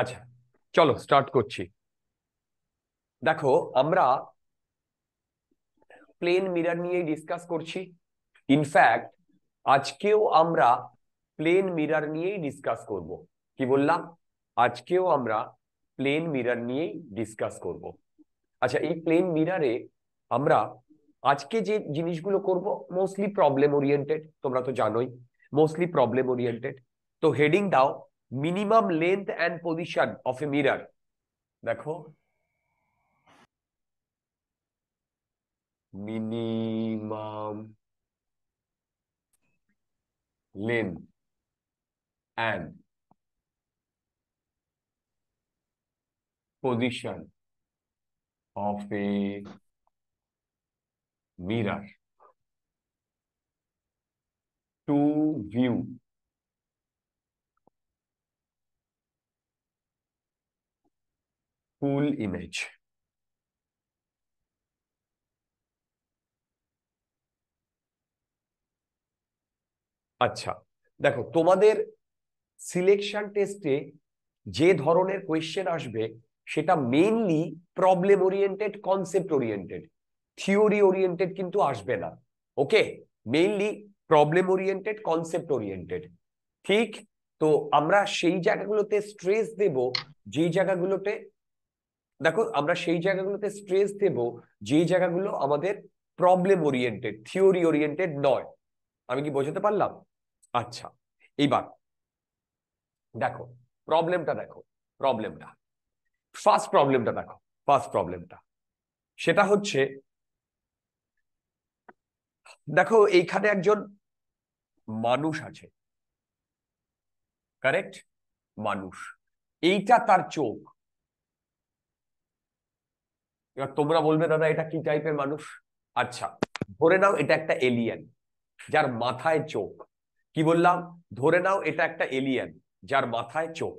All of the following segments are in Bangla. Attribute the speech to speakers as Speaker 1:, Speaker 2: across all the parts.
Speaker 1: আচ্ছা চলো স্টার্ট করছি দেখো আমরা প্লেন মিরার নিয়ে ডিসকাস করছি ইনফ্যাক্ট আজকেও আমরা প্লেন মিরার নিয়েই ডিসকাস করব কি বললাম আজকেও আমরা প্লেন মিরার নিয়েই ডিসকাস করব আচ্ছা এই প্লেন মিরারে আমরা আজকে যে জিনিসগুলো করব মোস্টলি প্রবলেম ওরিয়েন্টেড তোমরা তো জানোই মোস্টলি প্রবলেম ওরিয়েন্টেড তো হেডিং দাও minimum length and position of a mirror देखो minimum length and position of a mirror to view full image. আচ্ছা দেখো তোমাদের সিলেকশন টেস্টে যে ধরনের কোয়েশ্চেন আসবে সেটা mainly problem oriented concept oriented theory oriented কিন্তু আসবে না okay mainly problem oriented concept oriented ঠিক তো আমরা সেই জায়গাগুলোতে স্ট্রেস দেব যে জায়গাগুলোতে দেখো আমরা সেই জায়গাগুলোতে স্ট্রেস দেব যে জায়গাগুলো আমাদের প্রবলেম ওরিয়েন্টেড থিওরি ওরিয়েন্টেড নয় আমি কি বোঝাতে পারলাম আচ্ছা এইবার দেখো প্রবলেমটা দেখো প্রবলেমটা ফার্স্ট প্রবলেমটা দেখো ফার্স্ট প্রবলেমটা সেটা হচ্ছে দেখো এইখানে একজন মানুষ আছে কারেক্ট মানুষ এইটা তার চোখ এবার তোমরা বলবে দাদা এটা কি টাইপের মানুষ আচ্ছা ধরে নাও এটা একটা এলিয়েন যার মাথায় চোখ কি বললাম ধরে নাও এটা একটা এলিয়েন যার মাথায় চোখ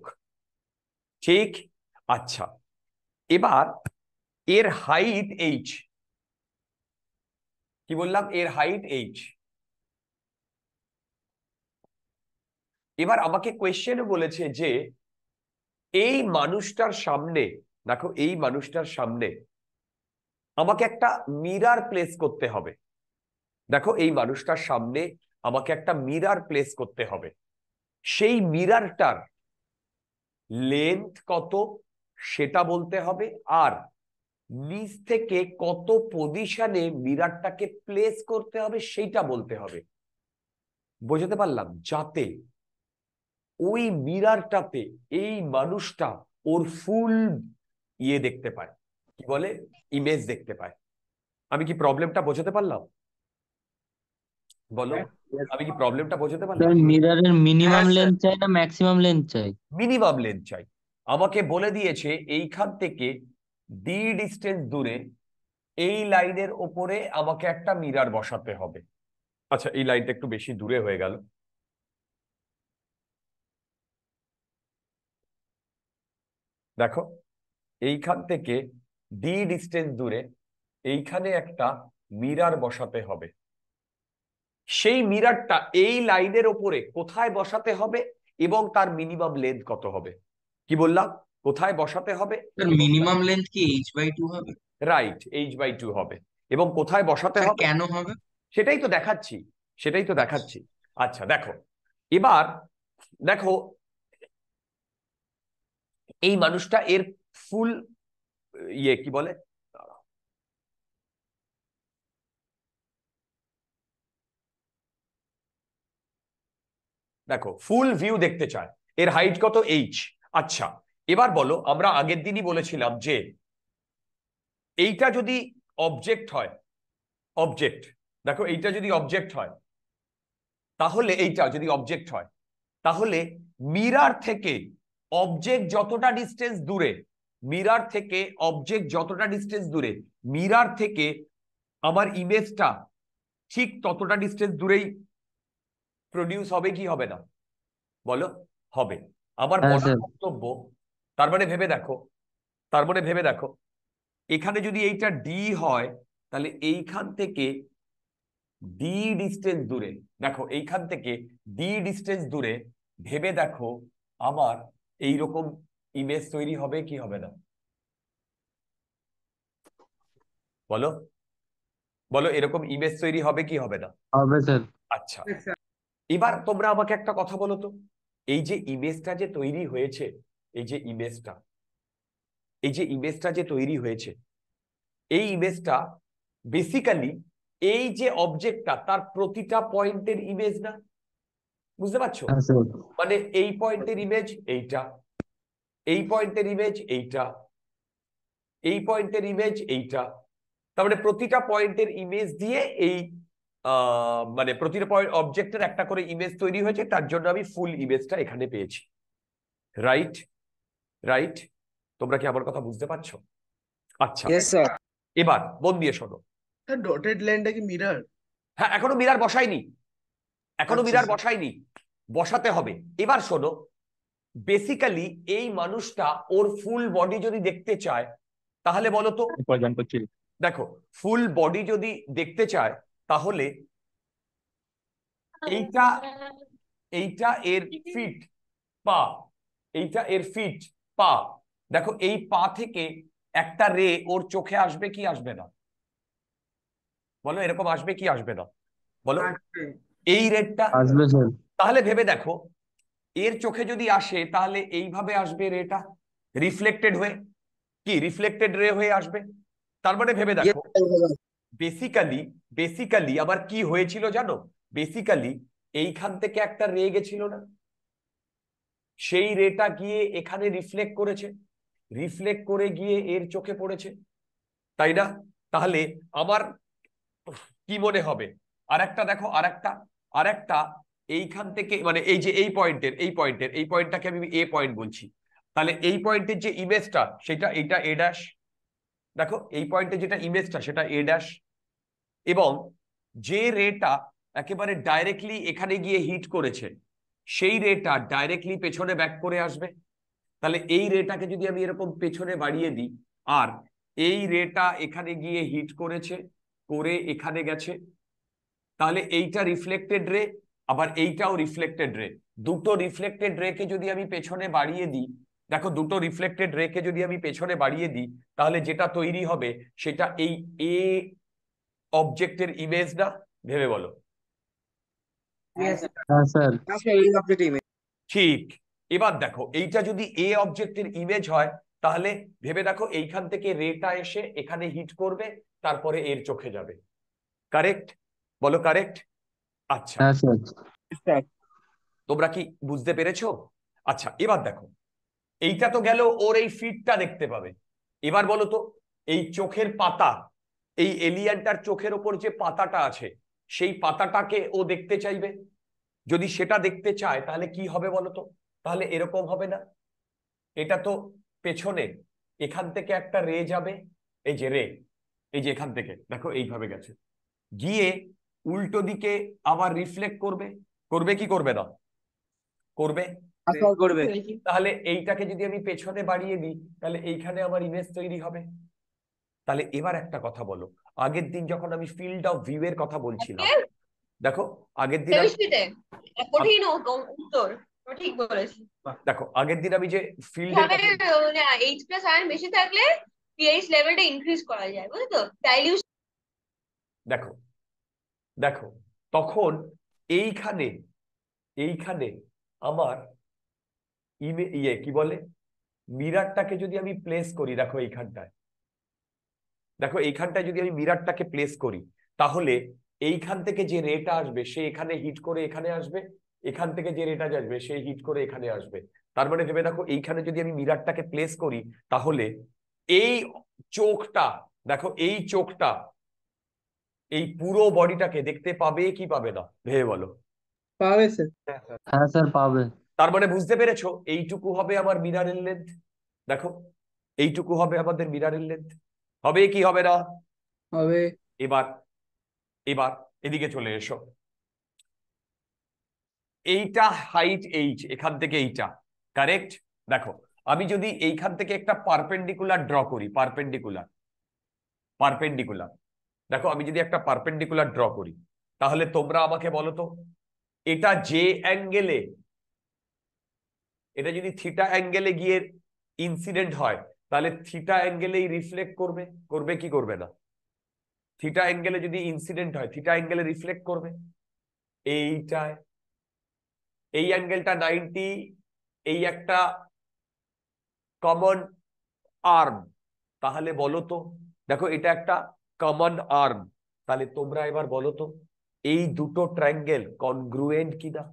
Speaker 1: ঠিক আচ্ছা এবার এর হাইট এইচ কি বললাম এর হাইট এইচ এবার আমাকে কোয়েশ্চেন বলেছে যে এই মানুষটার সামনে দেখো এই মানুষটার সামনে আমাকে একটা মিরার প্লেস করতে হবে দেখো এই মানুষটার সামনে আমাকে একটা মিরার প্লেস করতে হবে সেই মিরারটার লেন্থ কত সেটা বলতে হবে আর নিচ থেকে কত পজিশনে মিরারটাকে প্লেস করতে হবে সেইটা বলতে হবে বোঝাতে পারলাম যাতে ওই মিরারটাতে এই মানুষটা ওর ফুল ইয়ে দেখতে পায় কি বলে ইমেজ দেখতে পায় আমি কি প্রবলেমটা বোঝাতে পারলাম বলো আমি কি প্রবলেমটা বোঝাতে পারলাম
Speaker 2: মিররের মিনিমাম লেন্থ চাই না ম্যাক্সিমাম লেন্থ চাই
Speaker 1: মিনিমাম লেন্থ চাই আমাকে বলে দিয়েছে এইখান থেকে ডি ডিস্টেন্স দূরে এই লাইনের ওপরে আমাকে একটা মিরার বসাতে হবে আচ্ছা এই লাইনটা একটু বেশি দূরে হয়ে গেল দেখো এইখান থেকে ডি ডিস্টেন্স দূরে এইখানে একটা মিরার বসাতে হবে সেই মিরারটা এই লাইনের ওপরে কোথায় বসাতে হবে এবং তার মিনিমাম লেন্থ কত হবে কি বললাম কোথায় বসাতে হবে মিনিমাম লেন্থ কি এইচ বাই টু হবে রাইট এইচ বাই টু হবে এবং কোথায় বসাতে হবে কেন হবে সেটাই তো দেখাচ্ছি সেটাই তো দেখাচ্ছি আচ্ছা দেখো এবার দেখো এই মানুষটা এর ফুল ইয়ে কি বলে দেখো ফুল ভিউ দেখতে চায় এর হাইট কত এইচ আচ্ছা এবার বলো আমরা আগের দিনই বলেছিলাম যে এইটা যদি অবজেক্ট হয় অবজেক্ট দেখো এইটা যদি অবজেক্ট হয় তাহলে এইটা যদি অবজেক্ট হয় তাহলে মিরার থেকে অবজেক্ট যতটা ডিস্টেন্স দূরে মিরার থেকে অবজেক্ট যতটা ডিস্টেন্স দূরে মিরার থেকে আমার ইমেজটা ঠিক ততটা ডিস্টেন্স দূরেই প্রডিউস হবে কি হবে না বলো হবে আমার হ্যাঁ, হ্যাঁ। বক্তব্য তার মানে ভেবে দেখো তার মানে ভেবে দেখো এখানে যদি এইটা ডি হয় তাহলে এইখান থেকে ডি ডিস্টেন্স দূরে দেখো এইখান থেকে ডি ডিস্টেন্স দূরে ভেবে দেখো আমার এইরকম ইমেজ তৈরি হবে কি হবে না বলো বলো এরকম ইমেজ তৈরি হবে কি হবে না হবে স্যার আচ্ছা এবার তোমরা আমাকে একটা কথা বলো তো এই যে ইমেজটা যে তৈরি হয়েছে এই যে ইমেজটা এই যে ইমেজটা যে তৈরি হয়েছে এই ইমেজটা বেসিক্যালি এই যে অবজেক্টটা তার প্রতিটা পয়েন্টের ইমেজ না বুঝতে পারছো হ্যাঁ, মানে এই পয়েন্টের ইমেজ এইটা এই পয়েন্টের ইমেজ এইটা এই পয়েন্টের ইমেজ এইটা তারপরে মানে প্রতিটা পয়েন্টের ইমেজ দিয়ে এই মানে প্রতিটা পয়েন্ট অবজেক্টের একটা করে ইমেজ তৈরি হয়েছে তার জন্য আমি ফুল ইমেজটা এখানে পেয়েছি রাইট রাইট তোমরা কি আমার কথা বুঝতে পারছো আচ্ছা এবার মন দিয়ে শোনো ডটেড লাইনটা কি মিরার হ্যাঁ এখনো মিরার বসাইনি এখনো মিরার আচ্ছা, বসাইনি বসাতে হবে এবার শোনো বেসিক্যালি এই মানুষটা ওর ফুল বডি যদি দেখতে চায় তাহলে বলো তো দেখো ফুল বডি যদি দেখতে চায় তাহলে এইটা এইটা এর ফিট পা এইটা এর ফিট পা দেখো এই পা থেকে একটা রে ওর চোখে আসবে কি আসবে না বলো এরকম আসবে কি আসবে না বলো এই রেটটা তাহলে ভেবে দেখো এর চোখে যদি আসে তাহলে এইভাবে আসবে রেটা রিফ্লেক্টেড হয়ে কি রিফ্লেক্টেড রে হয়ে আসবে তারপরে মানে ভেবে দেখো বেসিক্যালি বেসিক্যালি আবার কি হয়েছিল জানো বেসিক্যালি এইখান থেকে একটা রে গেছিল না সেই রেটা গিয়ে এখানে রিফ্লেক্ট করেছে রিফ্লেক্ট করে গিয়ে এর চোখে পড়েছে তাই না তাহলে আমার কি মনে হবে আর একটা দেখো আর একটা আর একটা এইখান থেকে মানে এই যে এই পয়েন্টের এই পয়েন্টের এই পয়েন্টটাকে আমি এ পয়েন্ট বলছি তাহলে এই পয়েন্টের যে ইমেজটা সেটা এটা এ ড্যাশ দেখো এই পয়েন্টের যেটা ইমেজটা সেটা এ ড্যাশ এবং যে রেটা একেবারে ডাইরেক্টলি এখানে গিয়ে হিট করেছে সেই রেটা ডাইরেক্টলি পেছনে ব্যাক করে আসবে তাহলে এই রেটাকে যদি আমি এরকম পেছনে বাড়িয়ে দিই আর এই রেটা এখানে গিয়ে হিট করেছে করে এখানে গেছে তাহলে এইটা রিফ্লেক্টেড রে আবার এইটাও রিফ্লেক্টেড রে দুটো রিফ্লেক্টেড রেকে যদি আমি পেছনে বাড়িয়ে দিই দেখো দুটো রিফ্লেক্টেড রেকে যদি আমি পেছনে বাড়িয়ে দিই তাহলে যেটা তৈরি হবে সেটা এই এ অবজেক্টের ইমেজ ভেবে বলো হ্যাঁ, আচ্ছা, ঠিক এবার দেখো এইটা যদি এ অবজেক্টের ইমেজ হয় তাহলে ভেবে দেখো এইখান থেকে রেটা এসে এখানে হিট করবে তারপরে এর চোখে যাবে কারেক্ট বলো কারেক্ট আচ্ছা। হ্যাঁ, তোমরা কি বুঝতে পেরেছো আচ্ছা এবার দেখো এইটা তো গেল ওর এই ফিটটা দেখতে পাবে এবার বলো তো এই চোখের পাতা এই এলিয়ানটার চোখের ওপর যে পাতাটা আছে সেই পাতাটাকে ও দেখতে চাইবে যদি সেটা দেখতে চায় তাহলে কি হবে বলো তো তাহলে এরকম হবে না এটা তো পেছনে এখান থেকে একটা রে যাবে এই যে রে এই যে এখান থেকে দেখো এইভাবে গেছে গিয়ে উল্টো দিকে আবার রিফ্লেক্ট করবে করবে কি করবে না করবে করবে তাহলে এইটাকে যদি আমি পেছনে বাড়িয়ে দিই তাহলে এইখানে আমার ইমেজ তৈরি হবে তাহলে এবার একটা কথা বলো আগের দিন যখন আমি ফিল্ড অফ ভিউ এর কথা বলছিলাম দেখো আগের দিন ঠিক দেখো আগের দিন আমি যে ফিল্ড
Speaker 3: এইচ প্লাস আয়ন বেশি থাকলে পিএইচ লেভেলটা ইনক্রিজ করা যায় বুঝছো ডাইলিউশন
Speaker 1: দেখো দেখো তখন এইখানে এইখানে আমার ইমে ইয়ে কি বলে মিরারটাকে যদি আমি প্লেস করি দেখো এইখানটায় দেখো এইখানটায় যদি আমি মিরারটাকে প্লেস করি তাহলে এইখান থেকে যে রেটা আসবে সে এখানে হিট করে এখানে আসবে এখান থেকে যে রেটা আসবে সে হিট করে এখানে আসবে তার মানে ভেবে দেখো এইখানে যদি আমি মিরারটাকে প্লেস করি তাহলে এই চোখটা দেখো এই চোখটা এই পুরো বডিটাকে দেখতে পাবে কি পাবে না ভেবে বলো
Speaker 3: পাবে হ্যাঁ স্যার পাবে
Speaker 1: তার মানে বুঝতে পেরেছো এইটুকু হবে আমার মিরারের লেন্থ দেখো এইটুকু হবে আমাদের মিরারের লেন্থ হবে কি হবে না হবে এবার এবার এদিকে চলে এসো এইটা হাইট এইচ এখান থেকে এইটা কারেক্ট দেখো আমি যদি এইখান থেকে একটা পারপেন্ডিকুলার ড্র করি পারপেন্ডিকুলার পারপেন্ডিকুলার দেখো আমি যদি একটা পারপেন্ডিকুলার ড্র করি তাহলে তোমরা আমাকে বলো তো এটা যে অ্যাঙ্গেলে এটা যদি থিটা অ্যাঙ্গেলে গিয়ে ইনসিডেন্ট হয় তাহলে থিটা অ্যাঙ্গেলেই রিফ্লেক্ট করবে করবে কি করবে না থিটা অ্যাঙ্গেলে যদি ইনসিডেন্ট হয় থিটা অ্যাঙ্গেলে রিফ্লেক্ট করবে এইটায় এই অ্যাঙ্গেলটা নাইনটি এই একটা কমন আর্ম তাহলে বলো তো দেখো এটা একটা কমন আর্ম তাহলে তোমরা এবার বলো তো এই দুটো ট্রায়াঙ্গেল কনগ্রুয়েন্ট কিনা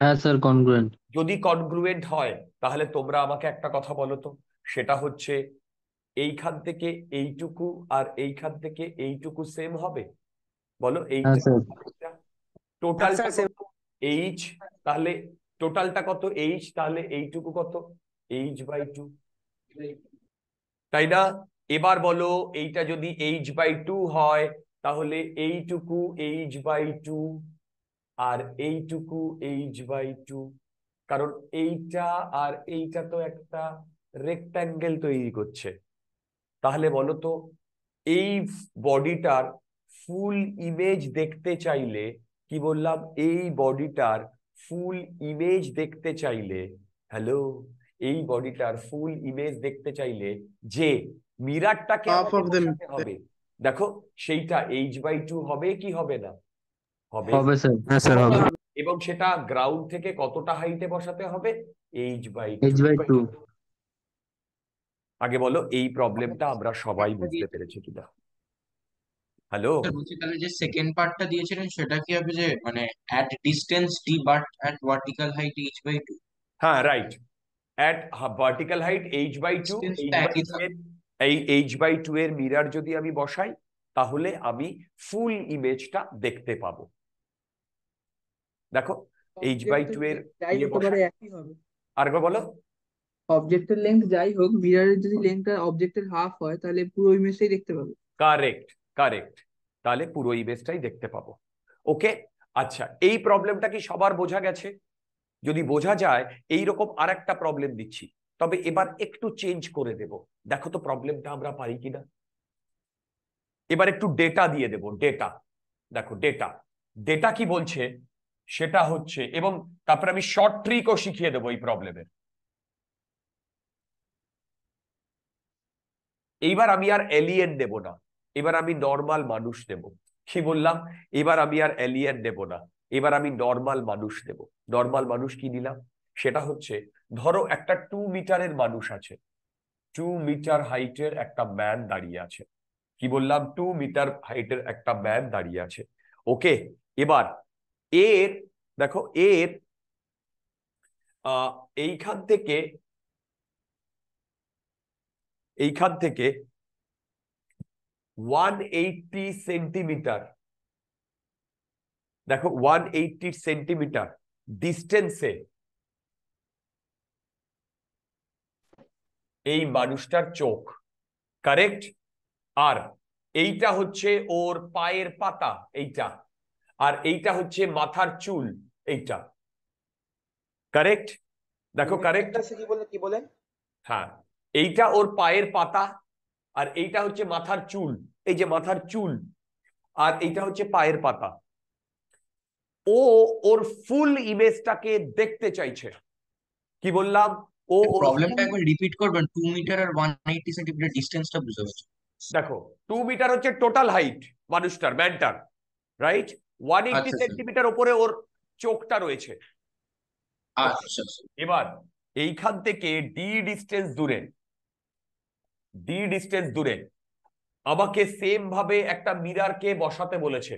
Speaker 2: হ্যাঁ স্যার কনগ্রুয়েন্ট
Speaker 1: যদি কনগ্রুয়েন্ট হয় তাহলে তোমরা আমাকে একটা কথা বলো তো সেটা হচ্ছে এইখান থেকে এইটুকু আর এইখান থেকে এইটুকু সেম হবে বলো এই
Speaker 4: হ্যাঁ
Speaker 1: এইচ হ্যাঁ তাহলে টোটালটা কত এইচ তাহলে এইটুকু কত এইচ বাই টু তাই না এবার বলো এইটা যদি এইচ বাই টু হয় তাহলে এইটুকু এইচ বাই টু আর এইটুকু এইচ বাই টু কারণ এইটা আর এইটা তো একটা রেক্ট্যাঙ্গেল তৈরি করছে তাহলে বলো তো এই বডিটার ফুল ইমেজ দেখতে চাইলে কি বললাম এই বডিটার ফুল ইমেজ দেখতে চাইলে হ্যালো এই বডিটার ফুল ইমেজ দেখতে চাইলে যে মিরারটাকে হবে দেখো সেইটা এইচ বাই টু হবে কি হবে না হবে হ্যাঁ, এবং সেটা গ্রাউন্ড থেকে কতটা হাইটে বসাতে হবে H by H by two আগে বলো এই প্রবলেমটা আচ্ছা, আমরা সবাই বুঝতে পেরেছি কিনা হ্যালো বলছি তাহলে যে সেকেন্ড পার্টটা দিয়েছিলেন সেটা কি হবে যে মানে at distance D but at vertical height H by two হ্যাঁ right at vertical height H by two এই এইচ বাই টু এর মিরার যদি আমি বসাই তাহলে আমি ফুল ইমেজটা দেখতে পাবো দেখো এইচ বাই টু এর ইয়ে আরেকবার বলো
Speaker 3: অবজেক্টের লেন্থ যাই হোক মিররের যদি লেন্থটা অবজেক্টের হাফ হয় তাহলে পুরো ইমেজটাই দেখতে পাবো
Speaker 1: কারেক্ট কারেক্ট তাহলে পুরো ইমেজটাই দেখতে পাবো ওকে আচ্ছা এই প্রবলেমটা কি সবার বোঝা গেছে যদি বোঝা যায় এই রকম আরেকটা প্রবলেম দিচ্ছি তবে এবার একটু চেঞ্জ করে দেবো দেখো তো প্রবলেমটা আমরা পারি কিনা এবার একটু ডেটা দিয়ে দেব ডেটা দেখো ডেটা ডেটা কি বলছে সেটা হচ্ছে এবং তারপরে আমি শর্ট ট্রিকও শিখিয়ে দেবো এই প্রবলেমের এইবার আমি আর এলিয়েন দেব না এবার আমি নর্মাল মানুষ দেব কি বললাম এবার আমি আর এলিয়েন দেব না এবার আমি নর্মাল মানুষ দেব নর্মাল মানুষ কি নিলাম সেটা হচ্ছে ধরো একটা টু মিটারের মানুষ আছে টু মিটার হাইটের একটা ম্যান দাঁড়িয়ে আছে কি বললাম টু মিটার হাইটের একটা ম্যান দাঁড়িয়ে আছে ওকে এবার এর দেখো এর এইখান থেকে এইখান থেকে ওয়ান এইটটি সেন্টিমিটার দেখো ওয়ান এইটটি সেন্টিমিটার ডিস্টেন্সে এই মানুষটার চোখ কারেক্ট আর এইটা হচ্ছে ওর পায়ের পাতা এইটা আর এইটা হচ্ছে মাথার চুল এইটা কারেক্ট দেখো কারেক্ট
Speaker 4: কি বলে কি বলেন
Speaker 1: হ্যাঁ এইটা ওর পায়ের পাতা আর এইটা হচ্ছে মাথার চুল এই যে মাথার চুল আর এইটা হচ্ছে পায়ের পাতা ও ওর ফুল ইমেজটাকে দেখতে চাইছে কি বললাম ও প্রবলেমটা একবার রিপিট করবেন টু মিটার আর ওয়ান সেন্টিমিটার ডিস্টেন্সটা বুঝতে পারছি দেখো টু মিটার হচ্ছে টোটাল হাইট মানুষটার ম্যানটার রাইট ওয়ান এইটি সেন্টিমিটার ওপরে ওর চোখটা রয়েছে আচ্ছা, আচ্ছা, আচ্ছা। এবার এইখান থেকে ডি ডিস্টেন্স দূরে ডি ডিস্টেন্স দূরে আমাকে সেম ভাবে একটা মিরারকে বসাতে বলেছে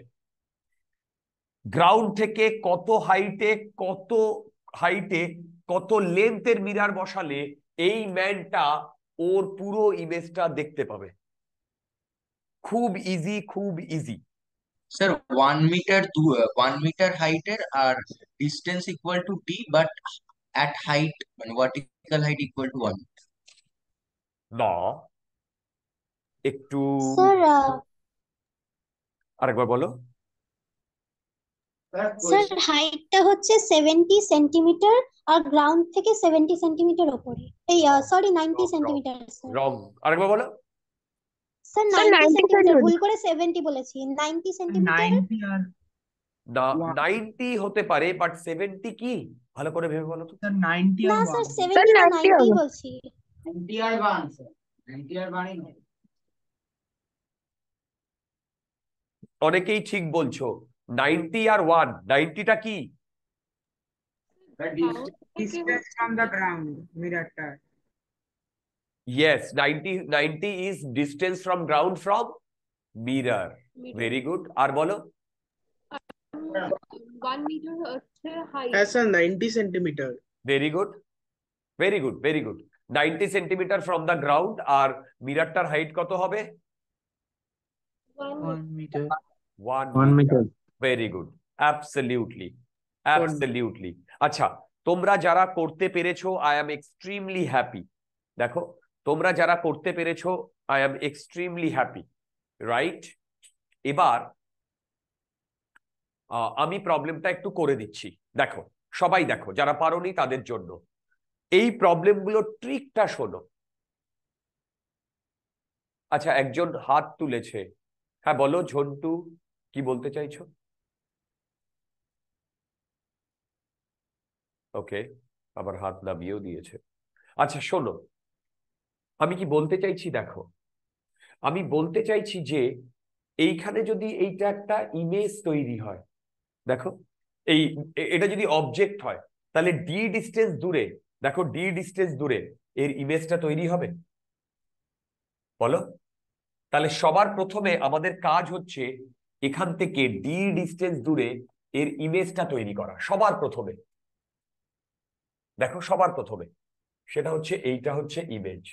Speaker 1: গ্রাউন্ড থেকে কত হাইটে কত হাইটে কত লেন্থের মিরার বসালে এই ম্যানটা ওর পুরো ইমেজটা দেখতে পাবে খুব ইজি খুব easy sir one metre two one metre হাইটের আর
Speaker 3: distance equal to D but at height মানে vertical height equal to one
Speaker 1: না একটু uh আরেকবার বলো
Speaker 4: স্যার
Speaker 3: হাইটটা হচ্ছে সেভেন্টি সেন্টিমিটার আর গ্রাউন্ড থেকে সেভেন্টি সেন্টিমিটার ওপরে এই সরি নাইনটি সেন্টিমিটার
Speaker 1: রং আরেকবার বলো
Speaker 3: স্যার নাইনটি সেন্টিমিটার ভুল করে সেভেন্টি বলেছি নাইনটি সেন্টিমিটার
Speaker 1: নাইনটি হতে পারে বাট সেভেন্টি কি ভালো করে ভেবে বলো তো স্যার নাইনটি না স্যার সেভেন্টি
Speaker 4: না নাইনটি বলছি নাইনটি আর ওয়ান
Speaker 1: স্যার নাইনটি আর অনেকেই ঠিক বলছো 90 আর 1 90টা কি
Speaker 4: distance from the ground mirror tire
Speaker 1: yes 90 90 is distance from ground from mirror very good আর বলো
Speaker 4: 1 meter height as a
Speaker 1: 90 centimeter very good very good very good 90 centimeter from the ground আর মিররটার হাইট কত হবে
Speaker 3: 1 meter
Speaker 1: 1 meter very good absolutely absolutely আচ্ছা তোমরা যারা করতে পেরেছো আই অ্যাম এক্সট্রিমলি হ্যাপি দেখো তোমরা যারা করতে পেরেছো I am extremely happy right এবার আমি প্রবলেমটা একটু করে দিচ্ছি দেখো সবাই দেখো যারা পারোনি তাদের জন্য এই প্রবলেমগুলো ট্রিকটা শোনো আচ্ছা একজন হাত তুলেছে হ্যাঁ বলো ঝন্টু কি বলতে চাইছো ওকে আবার হাত নামিয়েও দিয়েছে আচ্ছা শোনো আমি কি বলতে চাইছি দেখো আমি বলতে চাইছি যে এইখানে যদি এইটা একটা ইমেজ তৈরি হয় দেখো এই এটা যদি অবজেক্ট হয় তাহলে ডি ডিস্টেন্স দূরে দেখো ডি ডিস্টেন্স দূরে এর ইমেজটা তৈরি হবে বলো তাহলে সবার প্রথমে আমাদের কাজ হচ্ছে এখান থেকে ডি ডিস্টেন্স দূরে এর ইমেজটা তৈরি করা সবার প্রথমে দেখো সবার প্রথমে সেটা হচ্ছে এইটা হচ্ছে ইমেজ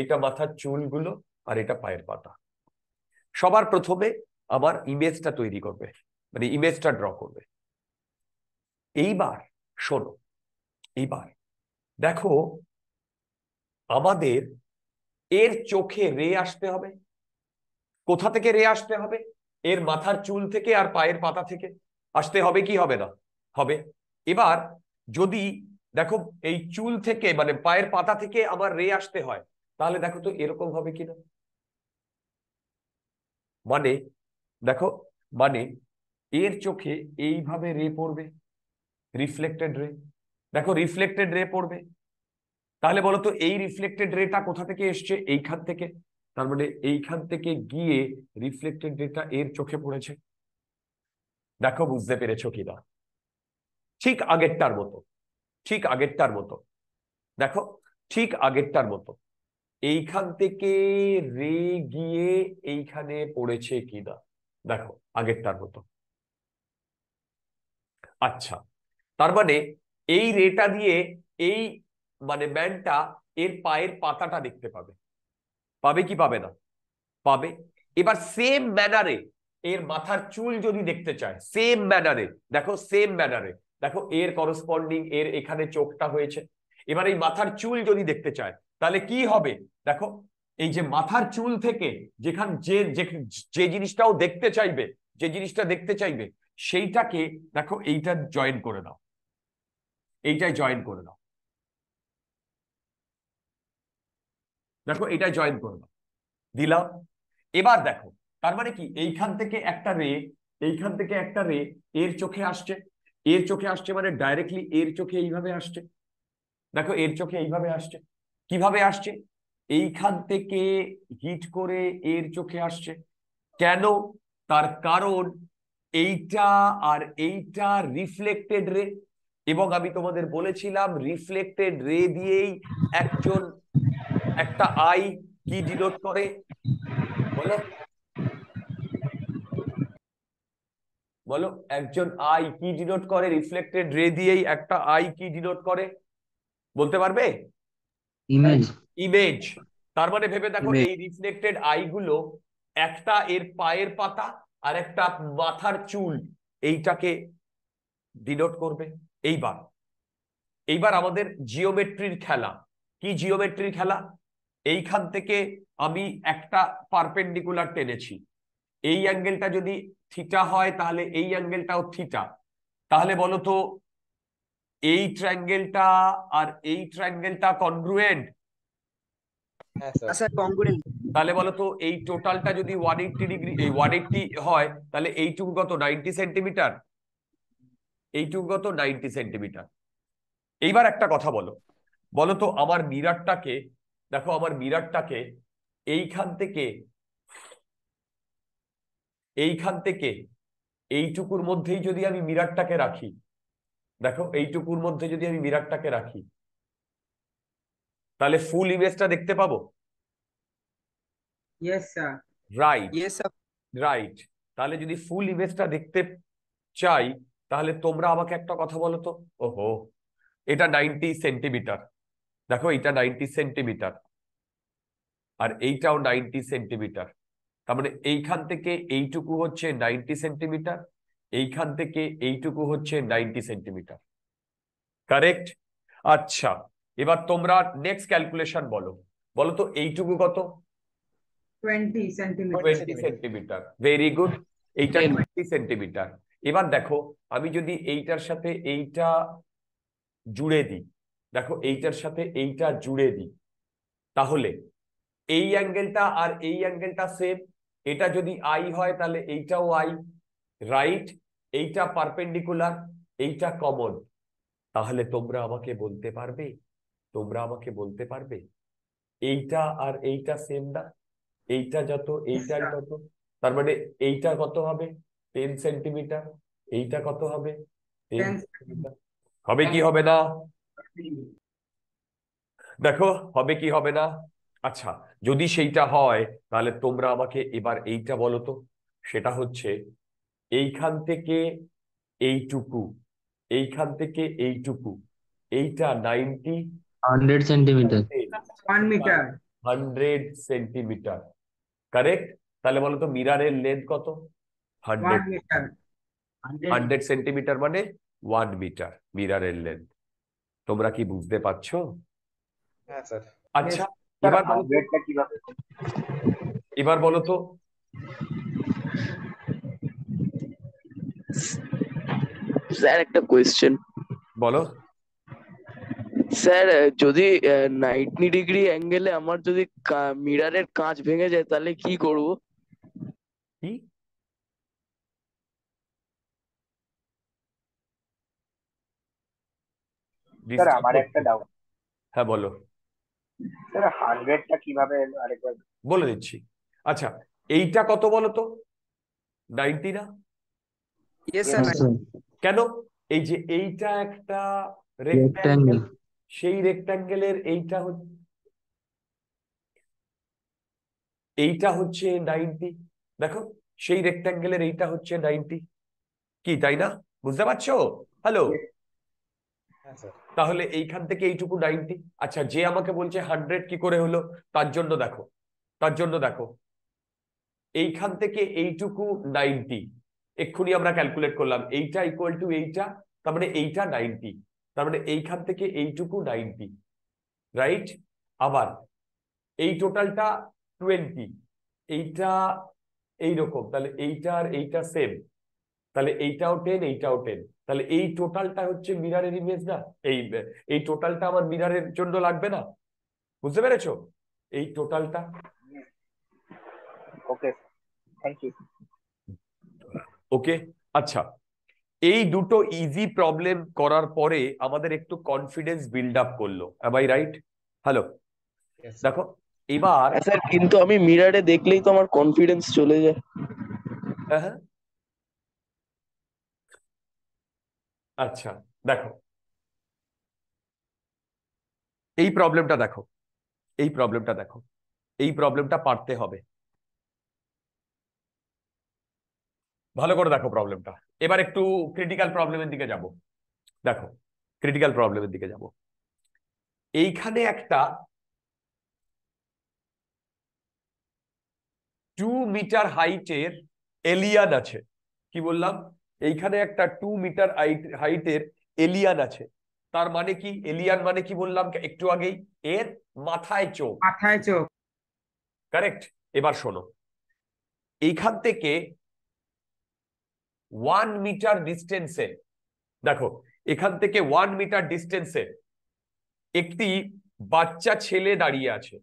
Speaker 1: এইটা মাথার চুলগুলো আর এটা পায়ের পাতা সবার প্রথমে আমার ইমেজটা তৈরি করবে মানে ইমেজটা ড্র করবে এইবার শোনো এইবার দেখো আমাদের এর চোখে রে আসতে হবে কোথা থেকে রে আসতে হবে এর মাথার চুল থেকে আর পায়ের পাতা থেকে আসতে হবে কি হবে না হবে এবার যদি দেখো এই চুল থেকে মানে পায়ের পাতা থেকে আমার রে আসতে হয় তাহলে দেখো তো এরকম হবে কিনা মানে দেখো মানে এর চোখে এইভাবে রে পড়বে রিফ্লেক্টেড রে দেখো রিফ্লেক্টেড রে পড়বে তাহলে বলো তো এই রিফ্লেক্টেড রেটা কোথা থেকে এসছে এইখান থেকে তার মানে এইখান থেকে গিয়ে রিফ্লেক্টেড রেটা এর চোখে পড়েছে দেখো বুঝতে পেরেছ কিনা ঠিক আগেরটার মতো ঠিক আগেরটার মতো দেখো ঠিক আগেরটার মতো এইখান থেকে রে গিয়ে এইখানে পড়েছে কিনা দেখো আগেরটার মতো আচ্ছা তার মানে এই রেটা দিয়ে এই মানে ম্যানটা এর পায়ের পাতাটা দেখতে পাবে পাবে কি পাবে না পাবে এবার সেম ম্যানারে এর মাথার চুল যদি দেখতে চায় সেম ম্যানারে দেখো সেম ম্যানারে দেখো এর করসপন্ডিং এর এখানে চোখটা হয়েছে এবার এই মাথার চুল যদি দেখতে চায় তাহলে কি হবে দেখো এই যে মাথার চুল থেকে যেখান যে যে জিনিসটাও দেখতে চাইবে যে জিনিসটা দেখতে চাইবে সেইটাকে দেখো এইটা জয়েন করে দাও এইটাই জয়েন করে দাও দেখো এটা জয়েন করে দাও দিলাম এবার দেখো তার মানে কি এইখান থেকে একটা রে এইখান থেকে একটা রে এর চোখে আসছে এর চোখে আসছে মানে ডাইরেক্টলি এর চোখে এইভাবে আসছে দেখো এর চোখে এইভাবে আসছে কিভাবে আসছে এইখান থেকে হিট করে এর চোখে আসছে কেন তার কারণ এইটা আর এইটা রিফ্লেক্টেড রে এবং আমি তোমাদের বলেছিলাম রিফ্লেক্টেড রে দিয়েই একজন একটা আই কি ডিনোট করে বলো বলো একজন আই কি ডিনোট করে রিফ্লেক্টেড রে দিয়েই একটা আই কি ডিনোট করে বলতে পারবে ইমেজ ইমেজ তার মানে ভেবে দেখো এই রিফ্লেক্টেড আই গুলো একটা এর পায়ের পাতা আর একটা মাথার চুল এইটাকে ডিনোট করবে এইবার এইবার আমাদের জিওমেট্রির খেলা কি জিওমেট্রির খেলা এইখান থেকে আমি একটা পারপেন্ডিকুলার টেনেছি এই অ্যাঙ্গেলটা যদি থিটা হয় তাহলে এই অ্যাঙ্গেলটাও থিটা তাহলে বলো তো এই ট্রাঙ্গেলটা আর এই ট্রাঙ্গেলটা কনগ্রুয়েন্ট হ্যাঁ, আচ্ছা, তাহলে বলো তো এই টোটালটা যদি ওয়ান এইটটি ডিগ্রি এই ওয়ান এইটটি হয় তাহলে এইটুকু কত নাইনটি সেন্টিমিটার এইটুকু কত নাইনটি সেন্টিমিটার এইবার একটা কথা বলো বলো তো আমার মিরারটাকে দেখো আমার মিরারটাকে এইখান থেকে এইখান থেকে এইটুকুর মধ্যেই যদি আমি মিরাটটাকে রাখি দেখো এইটুকুর মধ্যে যদি আমি মিরাটটাকে রাখি তাহলে ফুল ইমেজটা দেখতে পাবো রাইট রাইট তাহলে যদি ফুল ইমেজটা দেখতে চাই তাহলে তোমরা আমাকে একটা কথা বলো তো ওহো এটা নাইনটি সেন্টিমিটার দেখো এটা নাইনটি সেন্টিমিটার আর এইটাও নাইনটি সেন্টিমিটার তারপরে মানে এইখান থেকে এইটুকু হচ্ছে নাইনটি সেন্টিমিটার এইখান থেকে এইটুকু হচ্ছে নাইনটি সেন্টিমিটার কারেক্ট আচ্ছা এবার তোমরা নেক্সট ক্যালকুলেশন বলো বলো তো এইটুকু কত ভেরি গুড এইটা টোয়েন্টি সেন্টিমিটার এবার দেখো আমি যদি এইটার সাথে এইটা জুড়ে দিই দেখো এইটার সাথে এইটা জুড়ে দিই তাহলে এই অ্যাঙ্গেলটা আর এই অ্যাঙ্গেলটা সেম এটা যদি আই হয় তাহলে এইটাও আই রাইট এইটা পারপেন্ডিকুলার এইটা কমন তাহলে তোমরা আমাকে বলতে পারবে তোমরা আমাকে বলতে পারবে এইটা আর এইটা সেম না এইটা যত এইটার যত আচ্ছা। তার মানে এইটা কত হবে টেন সেন্টিমিটার এইটা কত হবে হবে কি হবে না দেখো হবে কি হবে না আচ্ছা যদি সেইটা হয় তাহলে তোমরা আমাকে এবার এইটা বলো তো সেটা হচ্ছে এইখান থেকে এইটুকু এইখান থেকে এইটুকু এইটা ninety
Speaker 2: hundred centimetre
Speaker 1: hundred centimetre correct তাহলে বলো তো মিরারের লেন্থ কত হান্ড্রেড হান্ড্রেড সেন্টিমিটার মানে ওয়ান মিটার মিরারের লেন্থ তোমরা কি বুঝতে পারছো হ্যাঁ, আচ্ছা এবার কিভাবে এবার বলো তো
Speaker 2: স্যার একটা কোয়েশ্চেন বলো স্যার যদি নাইটনি ডিগ্রি অ্যাঙ্গেলে আমার যদি মিরারের কাঁচ ভেঙে যায় তাহলে কি করব কি
Speaker 1: স্যার আমার একটা ডাউট হ্যাঁ বলো
Speaker 4: স্যার কিভাবে আরেকবার
Speaker 1: বলে দিচ্ছি আচ্ছা এইটা কত বলতো নাইনটি না কেন এই যে এইটা একটা রেক্ট্যাঙ্গেল সেই রেক্ট্যাঙ্গেলের এইটা হচ্ছে এইটা হচ্ছে নাইনটি দেখো সেই রেক্ট্যাঙ্গেলের এইটা হচ্ছে নাইনটি কি তাই না বুঝতে পারছো হ্যালো হ্যাঁ, তাহলে এইখান থেকে এইটুকু নাইনটি আচ্ছা যে আমাকে বলছে হান্ড্রেড কি করে হলো তার জন্য দেখো তার জন্য দেখো এইখান থেকে এইটুকু নাইনটি এক্ষুনি আমরা ক্যালকুলেট করলাম এইটা ইকুয়াল টু এইটা তার মানে এইটা নাইনটি তার মানে এইখান থেকে এইটুকু নাইনটি রাইট আবার এই টোটালটা টোয়েন্টি এইটা এইরকম তাহলে এইটা আর এইটা সেম তাহলে এইটাও টেন এইটাও টেন তাহলে এই টোটালটা হচ্ছে মিরারের ইমেজ না এই এই টোটালটা আমার মিরারের জন্য লাগবে না বুঝতে পেরেছো এই টোটালটা ওকে থ্যাংক ইউ ওকে আচ্ছা এই দুটো ইজি প্রবলেম করার পরে আমাদের একটু কনফিডেন্স বিল্ড আপ করলো আই রাইট হ্যালো দেখো এবার হ্যাঁ, স্যার
Speaker 2: কিন্তু আমি মিরারে দেখলেই তো আমার কনফিডেন্স চলে যায়
Speaker 1: হ্যাঁ, হ্যাঁ। আচ্ছা দেখো এই প্রবলেমটা দেখো এই প্রবলেমটা দেখো এই প্রবলেমটা পারতে হবে ভালো করে দেখো প্রবলেমটা এবার একটু ক্রিটিক্যাল প্রবলেমের দিকে যাব দেখো ক্রিটিক্যাল প্রবলেমের দিকে যাব এইখানে একটা টু মিটার হাইটের এলিয়ান আছে কি বললাম এইখানে একটা টু মিটার হাইটের এলিয়ান আছে তার মানে কি এলিয়ান মানে কি বললাম একটু আগেই এর মাথায় চোখ মাথায় চোখ কারেক্ট এবার শোনো এইখান থেকে ওয়ান মিটার ডিস্টেন্সে দেখো এখান থেকে ওয়ান মিটার ডিস্টেন্সে একটি বাচ্চা ছেলে দাঁড়িয়ে আছে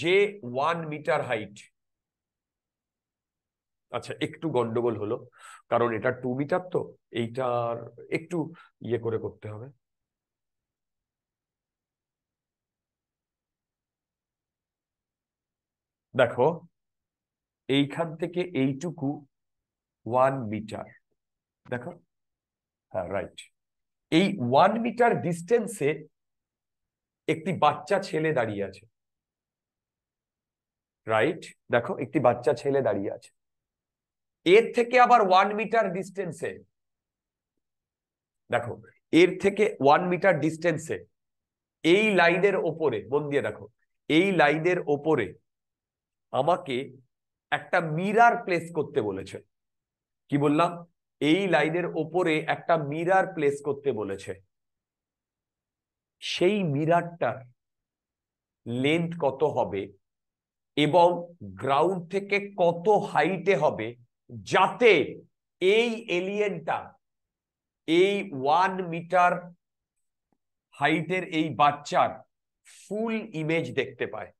Speaker 1: যে ওয়ান মিটার হাইট আচ্ছা একটু গন্ডগোল হলো কারণ এটা টু মিটার তো এইটার একটু ইয়ে করে করতে হবে দেখো এইখান থেকে এইটুকু ওয়ান মিটার দেখো হ্যাঁ রাইট এই ওয়ান মিটার ডিস্টেন্সে একটি বাচ্চা ছেলে দাঁড়িয়ে আছে রাইট দেখো একটি বাচ্চা ছেলে দাঁড়িয়ে আছে এর থেকে আবার ওয়ান মিটার ডিস্টেন্সে দেখো এর থেকে ওয়ান মিটার ডিস্টেন্সে এই লাইনের ওপরে মন দিয়ে দেখো এই লাইনের ওপরে আমাকে একটা মিরার প্লেস করতে বলেছে কি বললাম এই লাইনের ওপরে একটা মিরার প্লেস করতে বলেছে সেই মিরারটার লেন্থ কত হবে এবং গ্রাউন্ড থেকে কত হাইটে হবে যাতে এই এলিয়েনটা এই ওয়ান মিটার হাইটের এই বাচ্চার ফুল ইমেজ দেখতে পায়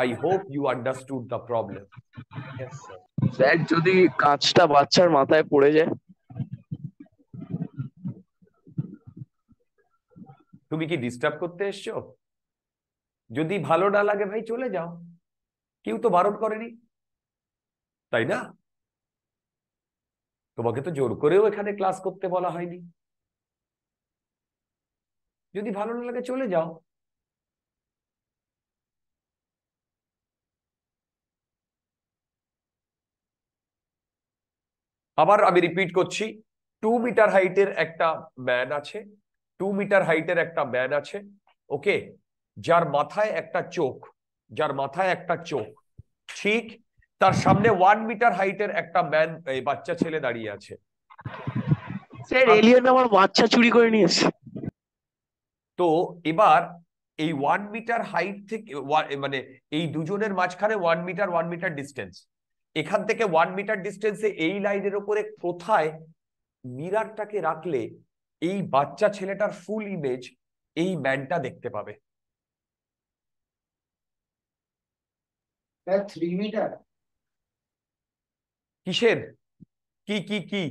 Speaker 1: I hope you understood the problem sir যদি কাঁচটা বাচ্চার মাথায় পড়ে যায় তুমি কি ডিস্টার্ব করতে এসছো যদি ভালো না লাগে ভাই চলে যাও কেউ তো বারণ করেনি তাই না তোমাকে তো জোর করেও এখানে ক্লাস করতে বলা হয়নি যদি ভালো না লাগে চলে যাও আবার আমি রিপিট করছি টু মিটার হাইটের একটা ম্যান আছে টু মিটার হাইটের একটা ম্যান আছে ওকে যার মাথায় একটা চোখ যার মাথায় একটা চোখ ঠিক তার সামনে ওয়ান মিটার হাইটের একটা ম্যান বাচ্চা ছেলে দাঁড়িয়ে আছে
Speaker 2: আমার বাচ্চা চুরি করে নিয়েছে
Speaker 1: তো এবার এই ওয়ান মিটার হাইট থেকে মানে এই দুজনের মাঝখানে one metre one metre distance এখান থেকে ওয়ান মিটার ডিস্টেন্সে এই লাইনের ওপরে কোথায় মিরারটাকে রাখলে এই বাচ্চা ছেলেটার ফুল ইমেজ এই ম্যানটা দেখতে পাবে থ্রি মিটার কিসের কি কি কি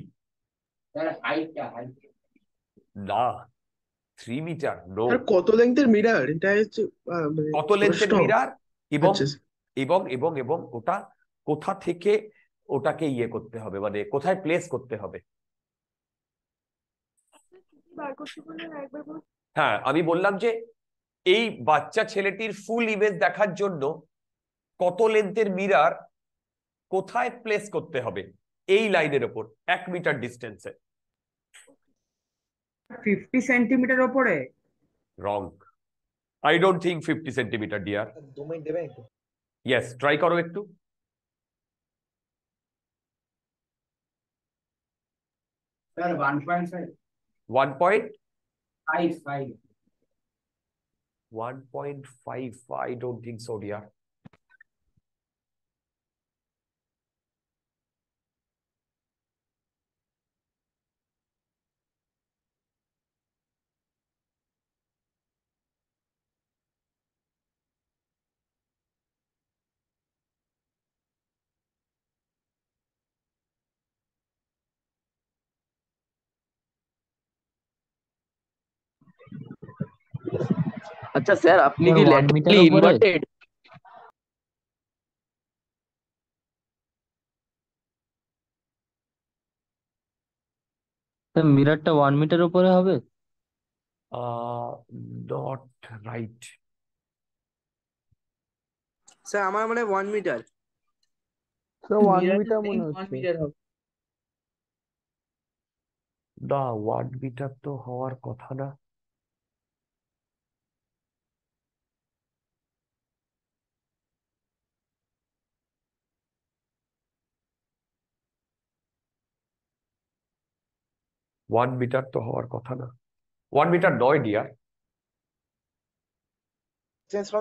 Speaker 1: না থ্রি মিটার নো কত লেন্থের মিরার এটা হচ্ছে মানে কত লেন্থের মিরার এবং আচ্ছা। এবং এবং এবং ওটা কোথা থেকে ওটাকে ইয়ে করতে হবে মানে কোথায় প্লেস করতে হবে হ্যাঁ আমি বললাম যে এই বাচ্চা ছেলেটির ফুল ইমেজ দেখার জন্য কত লেন্থের মিরার কোথায় প্লেস করতে হবে এই লাইনের ওপর এক মিটার ডিস্টেন্সে
Speaker 4: ফিফটি সেন্টিমিটার ওপরে
Speaker 1: wrong I don't think fifty centimetre dear দু মিনিট দেবেন একটু ইয়েস ট্রাই করো একটু sir 1.5 five 1.5 I don't think so dear
Speaker 2: আচ্ছা স্যার আপনি মানে কি ল্যাটেরালি ইনভার্টেড মিররটা ওয়ান মিটার উপরে হবে ডট রাইট স্যার আমার মানে one metre sir one metre মনে হচ্ছে দা ওয়ান মিটার তো হওয়ার কথা না
Speaker 1: ওয়ান মিটার তো হওয়ার কথা না ওয়ান মিটার নয় dear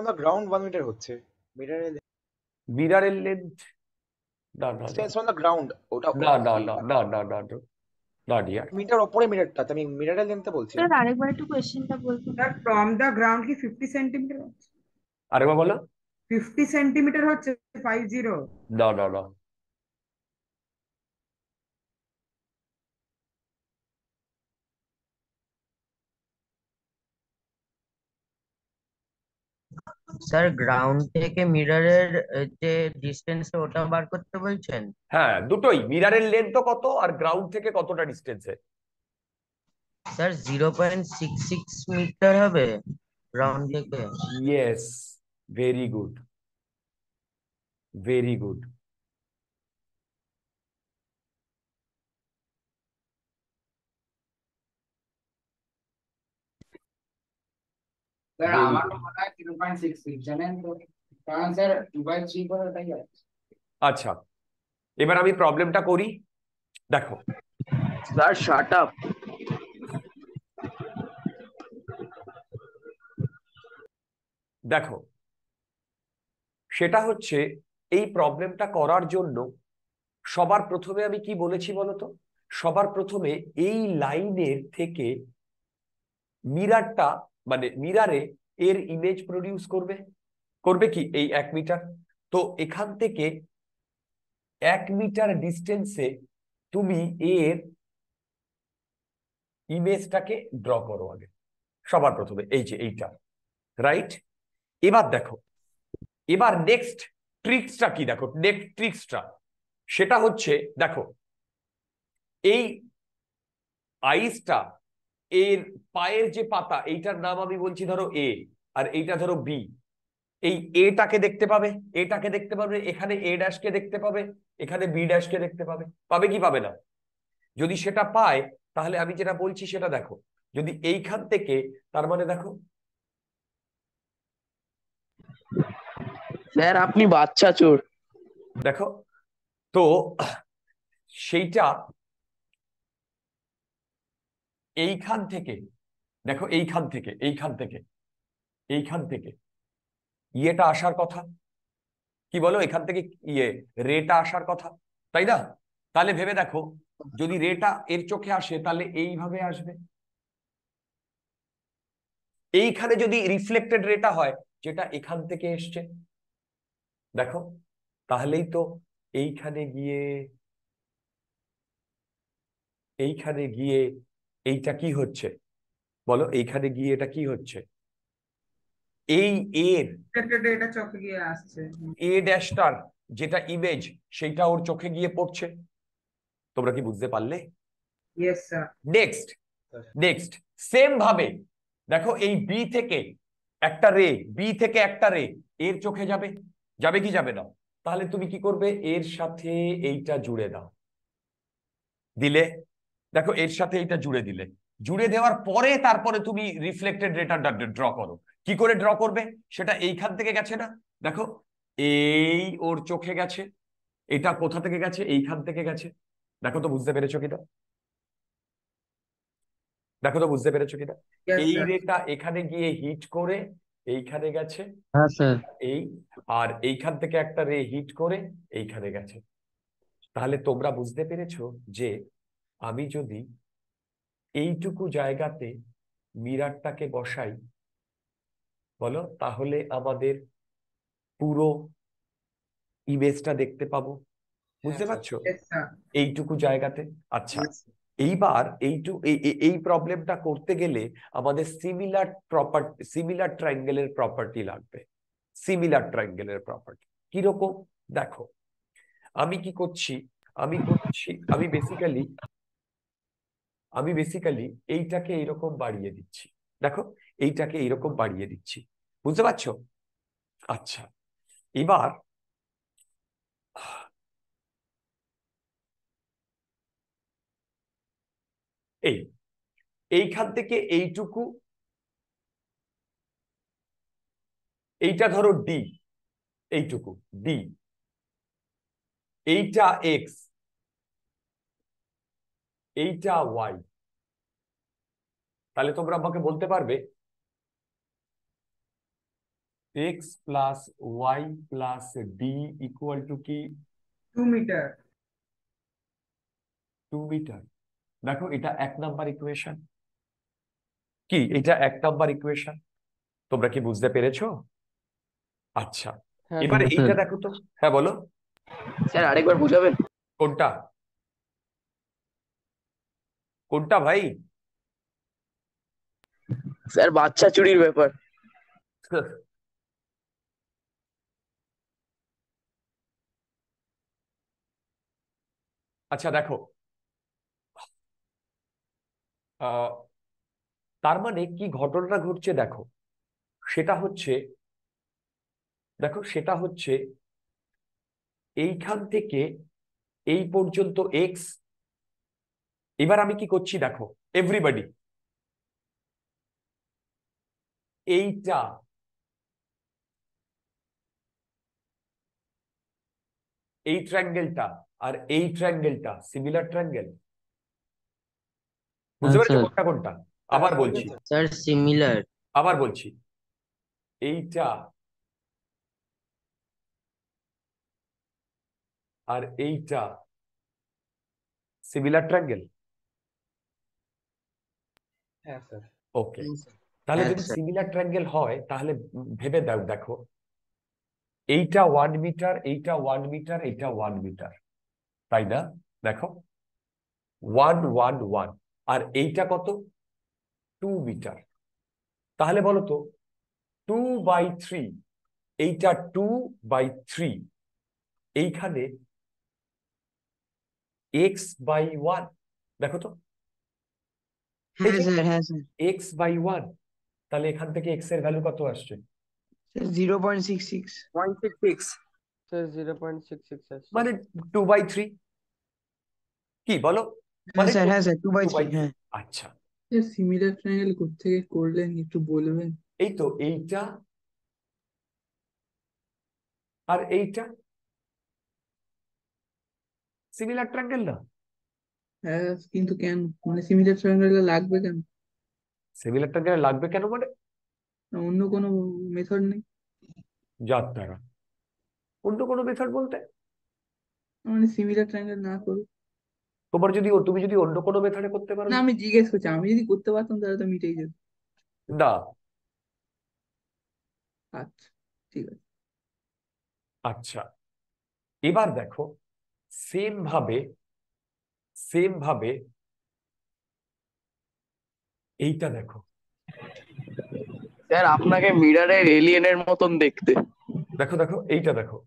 Speaker 1: the ground one metre হচ্ছে লেন্থ গ্রাউন্ড ওটা ডিয়ার মিটার ওপরে আমি বলছি
Speaker 4: আরেকবার গ্রাউন্ড কি সেন্টিমিটার আরেকবার বলো 50 সেন্টিমিটার হচ্ছে 50 না না না স্যার গ্রাউন্ড থেকে মিররের যে ডিসটেন্স ওটা বার করতে বলছেন
Speaker 1: হ্যাঁ দুটোই মিররের লেন্থ কত আর গ্রাউন্ড থেকে কতটা ডিসটেন্সে
Speaker 2: sir zero point six six metre হবে গ্রাউন্ড থেকে
Speaker 1: yes very good very good
Speaker 4: sir আমার মনে হয় থ্রি পয়েন্ট সিক্স জানেন তো কারণ স্যার টু বাই থ্রি করে ওটাই আছে
Speaker 1: আচ্ছা এবার আমি প্রবলেমটা করি দেখো স্যার শাট আপ দেখো সেটা হচ্ছে এই প্রবলেমটা করার জন্য সবার প্রথমে আমি কি বলেছি বলতো সবার প্রথমে এই লাইনের থেকে মিরারটা মানে মিরারে এর ইমেজ প্রডিউস করবে করবে কি এই এক মিটার তো এখান থেকে এক মিটার ডিস্টেন্সে তুমি এর ইমেজটাকে ড্র করো আগে সবার প্রথমে এই যে এইটা রাইট এবার দেখো এবার নেক্সট ট্রিক্সটা কি দেখো নেক্সট ট্রিক্সটা সেটা হচ্ছে দেখো এই আইসটা এর পায়ের যে পাতা এইটার নাম আমি বলছি ধরো এ আর এইটা ধরো বি এই এটাকে দেখতে পাবে এটাকে দেখতে পাবে এখানে এ ড্যাশকে দেখতে পাবে এখানে বি ড্যাশকে দেখতে পাবে পাবে কি পাবে না যদি সেটা পায় তাহলে আমি যেটা বলছি সেটা দেখো যদি এইখান থেকে তার মানে দেখো স্যার আপনি বাচ্চা চোর দেখো তো সেইটা এইখান থেকে দেখো এইখান থেকে এইখান থেকে এইখান থেকে ইয়েটা আসার কথা কি বলো এখান থেকে ইয়ে রেটা আসার কথা তাই না তাহলে ভেবে দেখো যদি রেটা এর চোখে আসে তাহলে এইভাবে আসবে এইখানে যদি রিফ্লেক্টেড রেটা হয় যেটা এখান থেকে এসছে দেখো তাহলেই তো এইখানে গিয়ে এইখানে গিয়ে এইটা কি হচ্ছে বলো এইখানে গিয়ে এটা কি হচ্ছে এই এর এ ড্যাশটার যেটা ইমেজ সেটা ওর চোখে গিয়ে পড়ছে তোমরা কি বুঝতে পারলে নেক্সট নেক্সট সেম ভাবে দেখো এই বি থেকে একটা রে বি থেকে একটা রে এর চোখে যাবে যাবে কি যাবে না তাহলে তুমি কি করবে এর সাথে এইটা জুড়ে দাও দিলে দেখো এর সাথে এটা জুড়ে দিলে জুড়ে দেওয়ার পরে তারপরে তুমি রিফ্লেক্টেড রেটারটা ড্র করো কি করে ড্র করবে সেটা এইখান থেকে গেছে না দেখো এই ওর চোখে গেছে এটা কোথা থেকে গেছে এইখান থেকে গেছে দেখো তো বুঝতে পেরেছো কিটা দেখো তো বুঝতে পেরেছো কিটা এই রেটা এখানে গিয়ে হিট করে এইখানে গেছে হ্যাঁ, এই আর এইখান থেকে একটা রে হিট করে এইখানে গেছে তাহলে তোমরা বুঝতে পেরেছো যে আমি যদি এইটুকু জায়গাতে মিরারটাকে বসাই বলো তাহলে আমাদের পুরো ইমেজটা দেখতে পাবো হ্যাঁ, বুঝতে হ্যাঁ। পারছো এইটুকু জায়গাতে আচ্ছা এইবার এইটু এই প্রবলেমটা করতে গেলে আমাদের সিমিলার প্রপার্টি সিমিলার ট্রায়াঙ্গেলের প্রপার্টি লাগবে সিমিলার এর প্রপার্টি কিরকম দেখো আমি কি করছি আমি করছি আমি বেসিক্যালি আমি বেসিক্যালি এইটাকে এইরকম বাড়িয়ে দিচ্ছি দেখো এইটাকে এইরকম বাড়িয়ে দিচ্ছি বুঝতে পারছো আচ্ছা এবার এই এইখান থেকে এইটুকু এইটা ধরো ডি এইটুকু ডি এইটা এক্স এইটা ওয়াই তাহলে তোমরা আমাকে বলতে পারবে x plus y plus d equal to কি টু মিটার টু মিটার দেখো এটা এক নাম্বার ইকুয়েশন কি এটা এক নাম্বার ইকুয়েশন তোমরা কি বুঝতে পেরেছো আচ্ছা হ্যাঁ, এবারে এইটা দেখো তো হ্যাঁ বলো স্যার আরেকবার বুঝাবেন কোনটা কোনটা ভাই স্যার বাচ্চা চুরির ব্যাপার আচ্ছা দেখো তার মানে কি ঘটনাটা ঘটছে দেখো সেটা হচ্ছে দেখো সেটা হচ্ছে এইখান থেকে এই পর্যন্ত এক্স এবার আমি কি করছি দেখো एवरीबॉडी এইটা এই ट्रायंगलটা আর এই ट्रायंगलটা সিমিলার ट्रायंगल বুঝে বার చెప్పుకుంటা আবার বলছি স্যার সিমিলার আবার বলছি এইটা আর এইটা সিমিলার ट्रायंगल ওকে হ্যাঁ, তাহলে হ্যাঁ, যদি সিমিলার ট্রায়াঙ্গেল হয় তাহলে ভেবে দাও দেখো এইটা ওয়ান মিটার এইটা ওয়ান মিটার এইটা ওয়ান মিটার তাই না দেখো ওয়ান ওয়ান ওয়ান আর এইটা কত টু মিটার তাহলে বলো তো টু বাই থ্রি এইটা টু বাই থ্রি এইখানে এক্স বাই ওয়ান দেখো তো হ্যাঁ স্যার হ্যাঁ এক্স বাই ওয়ান তাহলে এখান থেকে এক্স এর ভ্যালু কত আসছে zero point six six
Speaker 3: point six six zero point six
Speaker 1: মানে টু বাই থ্রি কি বলো হ্যাঁ মানে স্যার হ্যাঁ স্যার টু বাই হ্যাঁ আচ্ছা
Speaker 3: সিমিলার ট্রায়াঙ্গেল থেকে করলেন একটু বলবেন এই তো এইটা আর এইটা সিমিলার ট্রায়াঙ্গেল না হ্যাঁ কিন্তু কেন মানে সিমিলার ট্রায়াঙ্গেল লাগবে কেন
Speaker 1: সিমিলার ট্রায়াঙ্গেল লাগবে কেন মানে
Speaker 3: অন্য কোনো মেথড নেই যার দ্বারা অন্য কোনো মেথড বলতে মানে সিমিলার ট্রায়াঙ্গেল
Speaker 1: না করে তোমার যদি তুমি যদি অন্য কোনো মেথডে করতে পারো না আমি
Speaker 3: জিজ্ঞেস করছি আমি যদি করতে পারতাম তাহলে তো মিটেই যেত
Speaker 1: না আচ্ছা ঠিক আছে আচ্ছা এবার দেখো সেম ভাবে সেম ভাবে এইটা দেখো
Speaker 2: স্যার আপনাকে মিরারের এলিয়েনের
Speaker 1: মতন দেখতে দেখো দেখো এইটা দেখো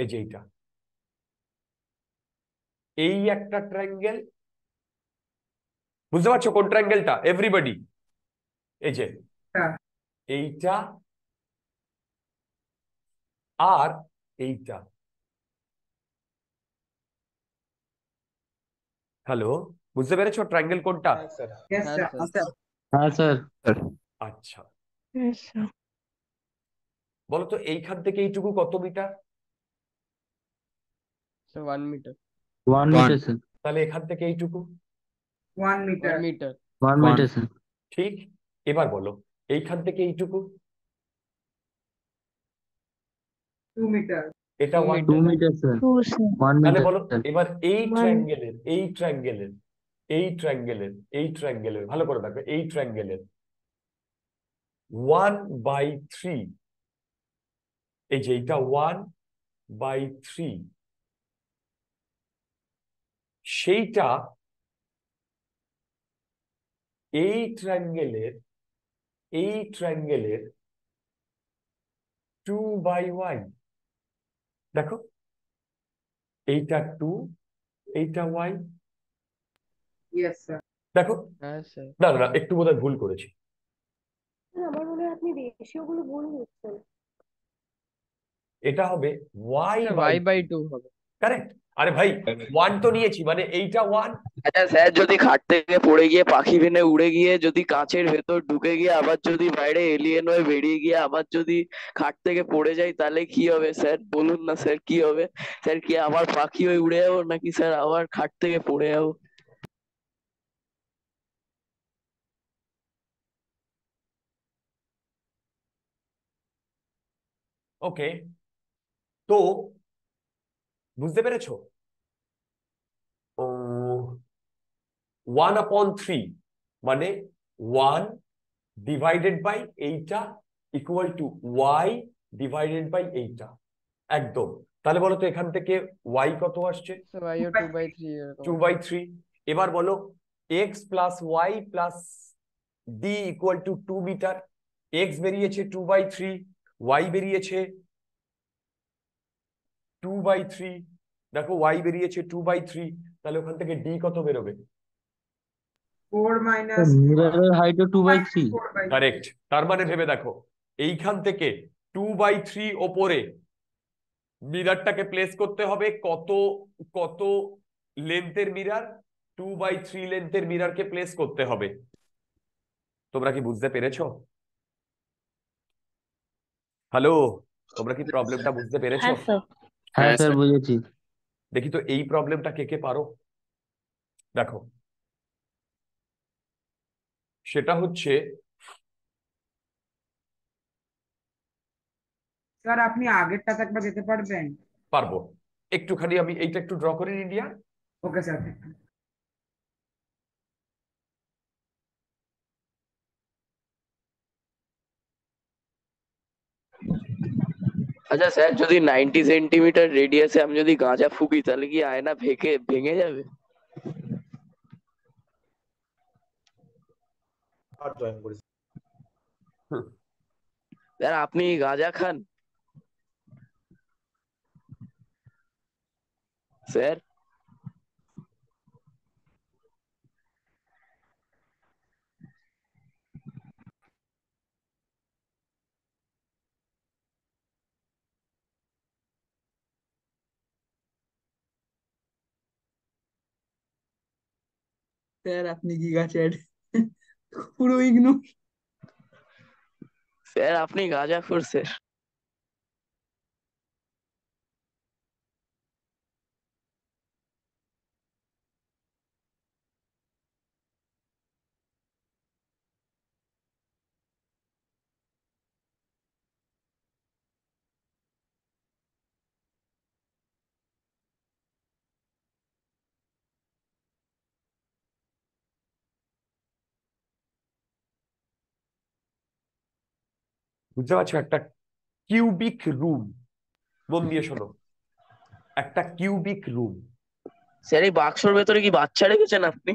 Speaker 1: এই যে এইটা এই একটা ট্রায়াঙ্গেল বুঝতে পারছো কোন ট্রায়াঙ্গেলটা এভরিবডি এই যে হ্যাঁ। এইটা আর এইটা হ্যালো বুঝতে পেরেছো ট্রায়াঙ্গেল কোনটা হ্যাঁ স্যার আচ্ছা বলো তো এইখান থেকে এইটুকু কত মিটার মিটার ওয়ান তাহলে এখান থেকে এইটুকু ওয়ান মিটার মিটার ওয়ান ঠিক এবার বলো এইখান থেকে এইটুকু টু মিটার এটা ওয়ান টু মিটার স্যার তাহলে বলো এবার এই ট্রায়াঙ্গেলের এই ট্রায়াঙ্গেলের এই ট্রায়াঙ্গেলের এই ট্রায়াঙ্গেলের ভালো করে দেখো এই ট্রায়াঙ্গেলের ওয়ান বাই থ্রি এই যে এইটা ওয়ান বাই থ্রি সেইটা এই ট্রায়াঙ্গেলের এই ট্রায়াঙ্গেলের টু বাই ওয়ান দেখো এইটা টু এইটা ওয়াই দেখো হ্যাঁ, না না একটু বোধহয় ভুল করেছি
Speaker 4: আমার মনে হয় আপনি
Speaker 1: এটা হবে ওয়াই বাই টু হবে কারেক্ট আরে ভাই ওয়ান তো নিয়েছি মানে এইটা ওয়ান
Speaker 2: আচ্ছা স্যার যদি খাট থেকে পড়ে গিয়ে পাখি ভেনে উড়ে গিয়ে যদি কাঁচের ভেতর ঢুকে গিয়ে আবার যদি বাইরে এলিয়েন হয়ে বেরিয়ে গিয়ে আবার যদি খাট থেকে পড়ে যাই তাহলে কি হবে স্যার বলুন না স্যার কি হবে স্যার কি আবার পাখি হয়ে উড়ে যাবো নাকি স্যার আবার খাট থেকে পড়ে যাবো
Speaker 1: ওকে তো বুঝতে পেরেছ ওয়ান আপন থ্রি মানে ওয়ান ডিভাইডেড বাই এইটা equal to y divided by এইটা একদম তাহলে বলো তো এখান থেকে ওয়াই কত আসছে টু বাই থ্রি এবার বলো x plus y plus d equal to two metre x বেরিয়েছে টু বাই থ্রি ওয়াই বেরিয়েছে টু বাই থ্রি দেখো ওয়াই বেরিয়েছে টু বাই থ্রি তাহলে ওখান থেকে ডি কত বেরোবে তার মানে ভেবে দেখো এইখান থেকে টু বাই থ্রি ওপরে মিরারটাকে প্লেস করতে হবে কত কত লেন্থের মিরার টু বাই থ্রি লেন্থের মিরারকে প্লেস করতে হবে তোমরা কি বুঝতে পেরেছ হ্যালো তোমরা কি প্রবলেমটা বুঝতে পেরেছো হ্যাঁ, হ্যাঁ, হ্যাঁ স্যার বুঝেছি দেখি তো এই প্রবলেমটা কে কে পারো দেখো সেটা হচ্ছে
Speaker 4: স্যার আপনি আগেরটাতে একবার যেতে পারবেন পারবো একটুখানি আমি এইটা একটু ড্র করি ইন্ডিয়া ওকে স্যার
Speaker 2: আচ্ছা স্যার যদি 90 সেন্টিমিটার রেডিয়াসে আমি যদি গাঁজা ফুকি তাহলে কি আয়না ভেঙে ভেঙে যাবে স্যার আপনি গাঁজা খান স্যার
Speaker 3: স্যার আপনি গিগা চ্যাট পুরো ইগনোর
Speaker 2: স্যার আপনি গাঁজা খোর স্যার
Speaker 1: বুঝতে পারছো একটা কিউবিক রুম মন দিয়ে শোনো একটা কিউবিক রুম
Speaker 2: স্যার এই বাক্সর ভেতরে কি বাচ্চা রেখেছেন আপনি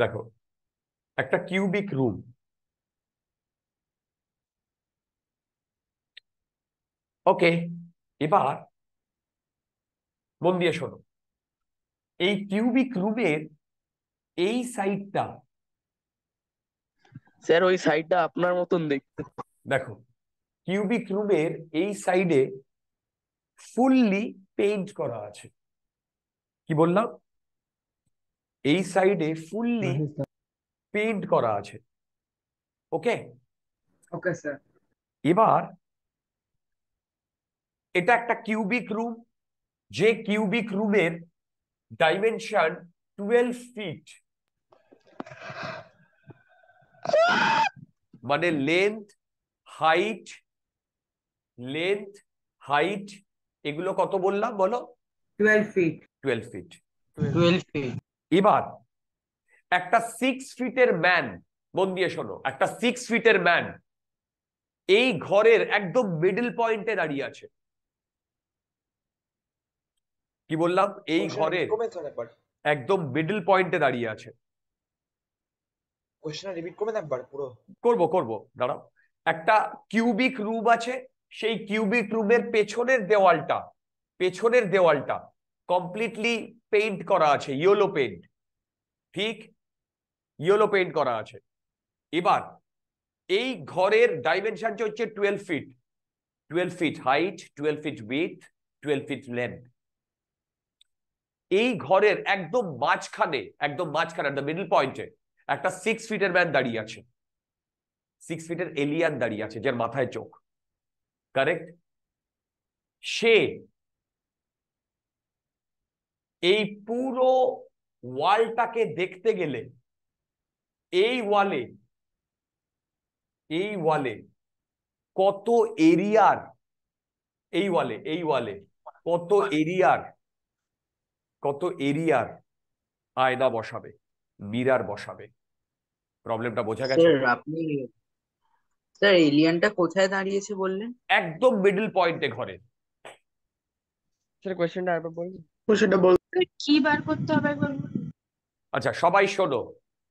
Speaker 1: দেখো একটা কিউবিক রুম ওকে এবার মন দিয়ে শোনো এই কিউবিক রুমের এই সাইডটা স্যার ওই সাইডটা আপনার মতন দেখতে দেখো কিউবিক রুমের এই সাইডে ফুললি পেইন্ট করা আছে কি বললাম এই সাইডে ফুললি পেইন্ট করা আছে ওকে ওকে স্যার এবার এটা একটা কিউবিক রুম যে কিউবিক রুমের ডাইমেনশন টুয়েলভ ফিট মানে লেন্থ হাইট লেন্থ হাইট এগুলো কত বললাম বলো twelve feet twelve feet twelve feet এবার একটা সিক্স ফিটের ম্যান মন দিয়ে শোনো একটা সিক্স ফিটের ম্যান এই ঘরের একদম মিডল পয়েন্টে দাঁড়িয়ে আছে কি বললাম এই ঘরের একদম মিডল পয়েন্টে দাঁড়িয়ে আছে করবো করবো দাঁড়াও একটা কিউবিক রুব আছে সেই কিউবিক রুবের পেছনের দেওয়ালটা পেছনের দেওয়ালটা কমপ্লিটলি পেইন্ট করা আছে ইয়েলো পেইন্ট ঠিক ইয়েলো পেইন্ট করা আছে এবার এই ঘরের ডাইমেনশনটা হচ্ছে twelve feet twelve feet height twelve feet with twelve feet length এই ঘরের একদম মাঝখানে একদম মাঝখানে দ্য মিডল পয়েন্টে একটা সিক্স ফিটের ম্যান দাঁড়িয়ে আছে সিক্স ফিটের এলিয়ান দাঁড়িয়ে আছে যার মাথায় চোখ কারেক্ট সে এই পুরো ওয়ালটাকে দেখতে গেলে এই ওয়ালে এই ওয়ালে কত এরিয়ার এই ওয়ালে এই ওয়ালে কত এরিয়ার কত এরিয়ার আয়দা বসাবে মিরার বসাবে প্রবলেমটা বোঝা গেছে
Speaker 3: আপনি স্যার এলিয়ানটা কোথায় দাঁড়িয়েছে বললেন
Speaker 1: একদম মিডল পয়েন্টে ঘরে
Speaker 2: স্যার কোশ্চেনটা আরেকবার বলুন কোশ্চেনটা বল
Speaker 4: কি বার করতে হবে একবার
Speaker 1: আচ্ছা সবাই শোনো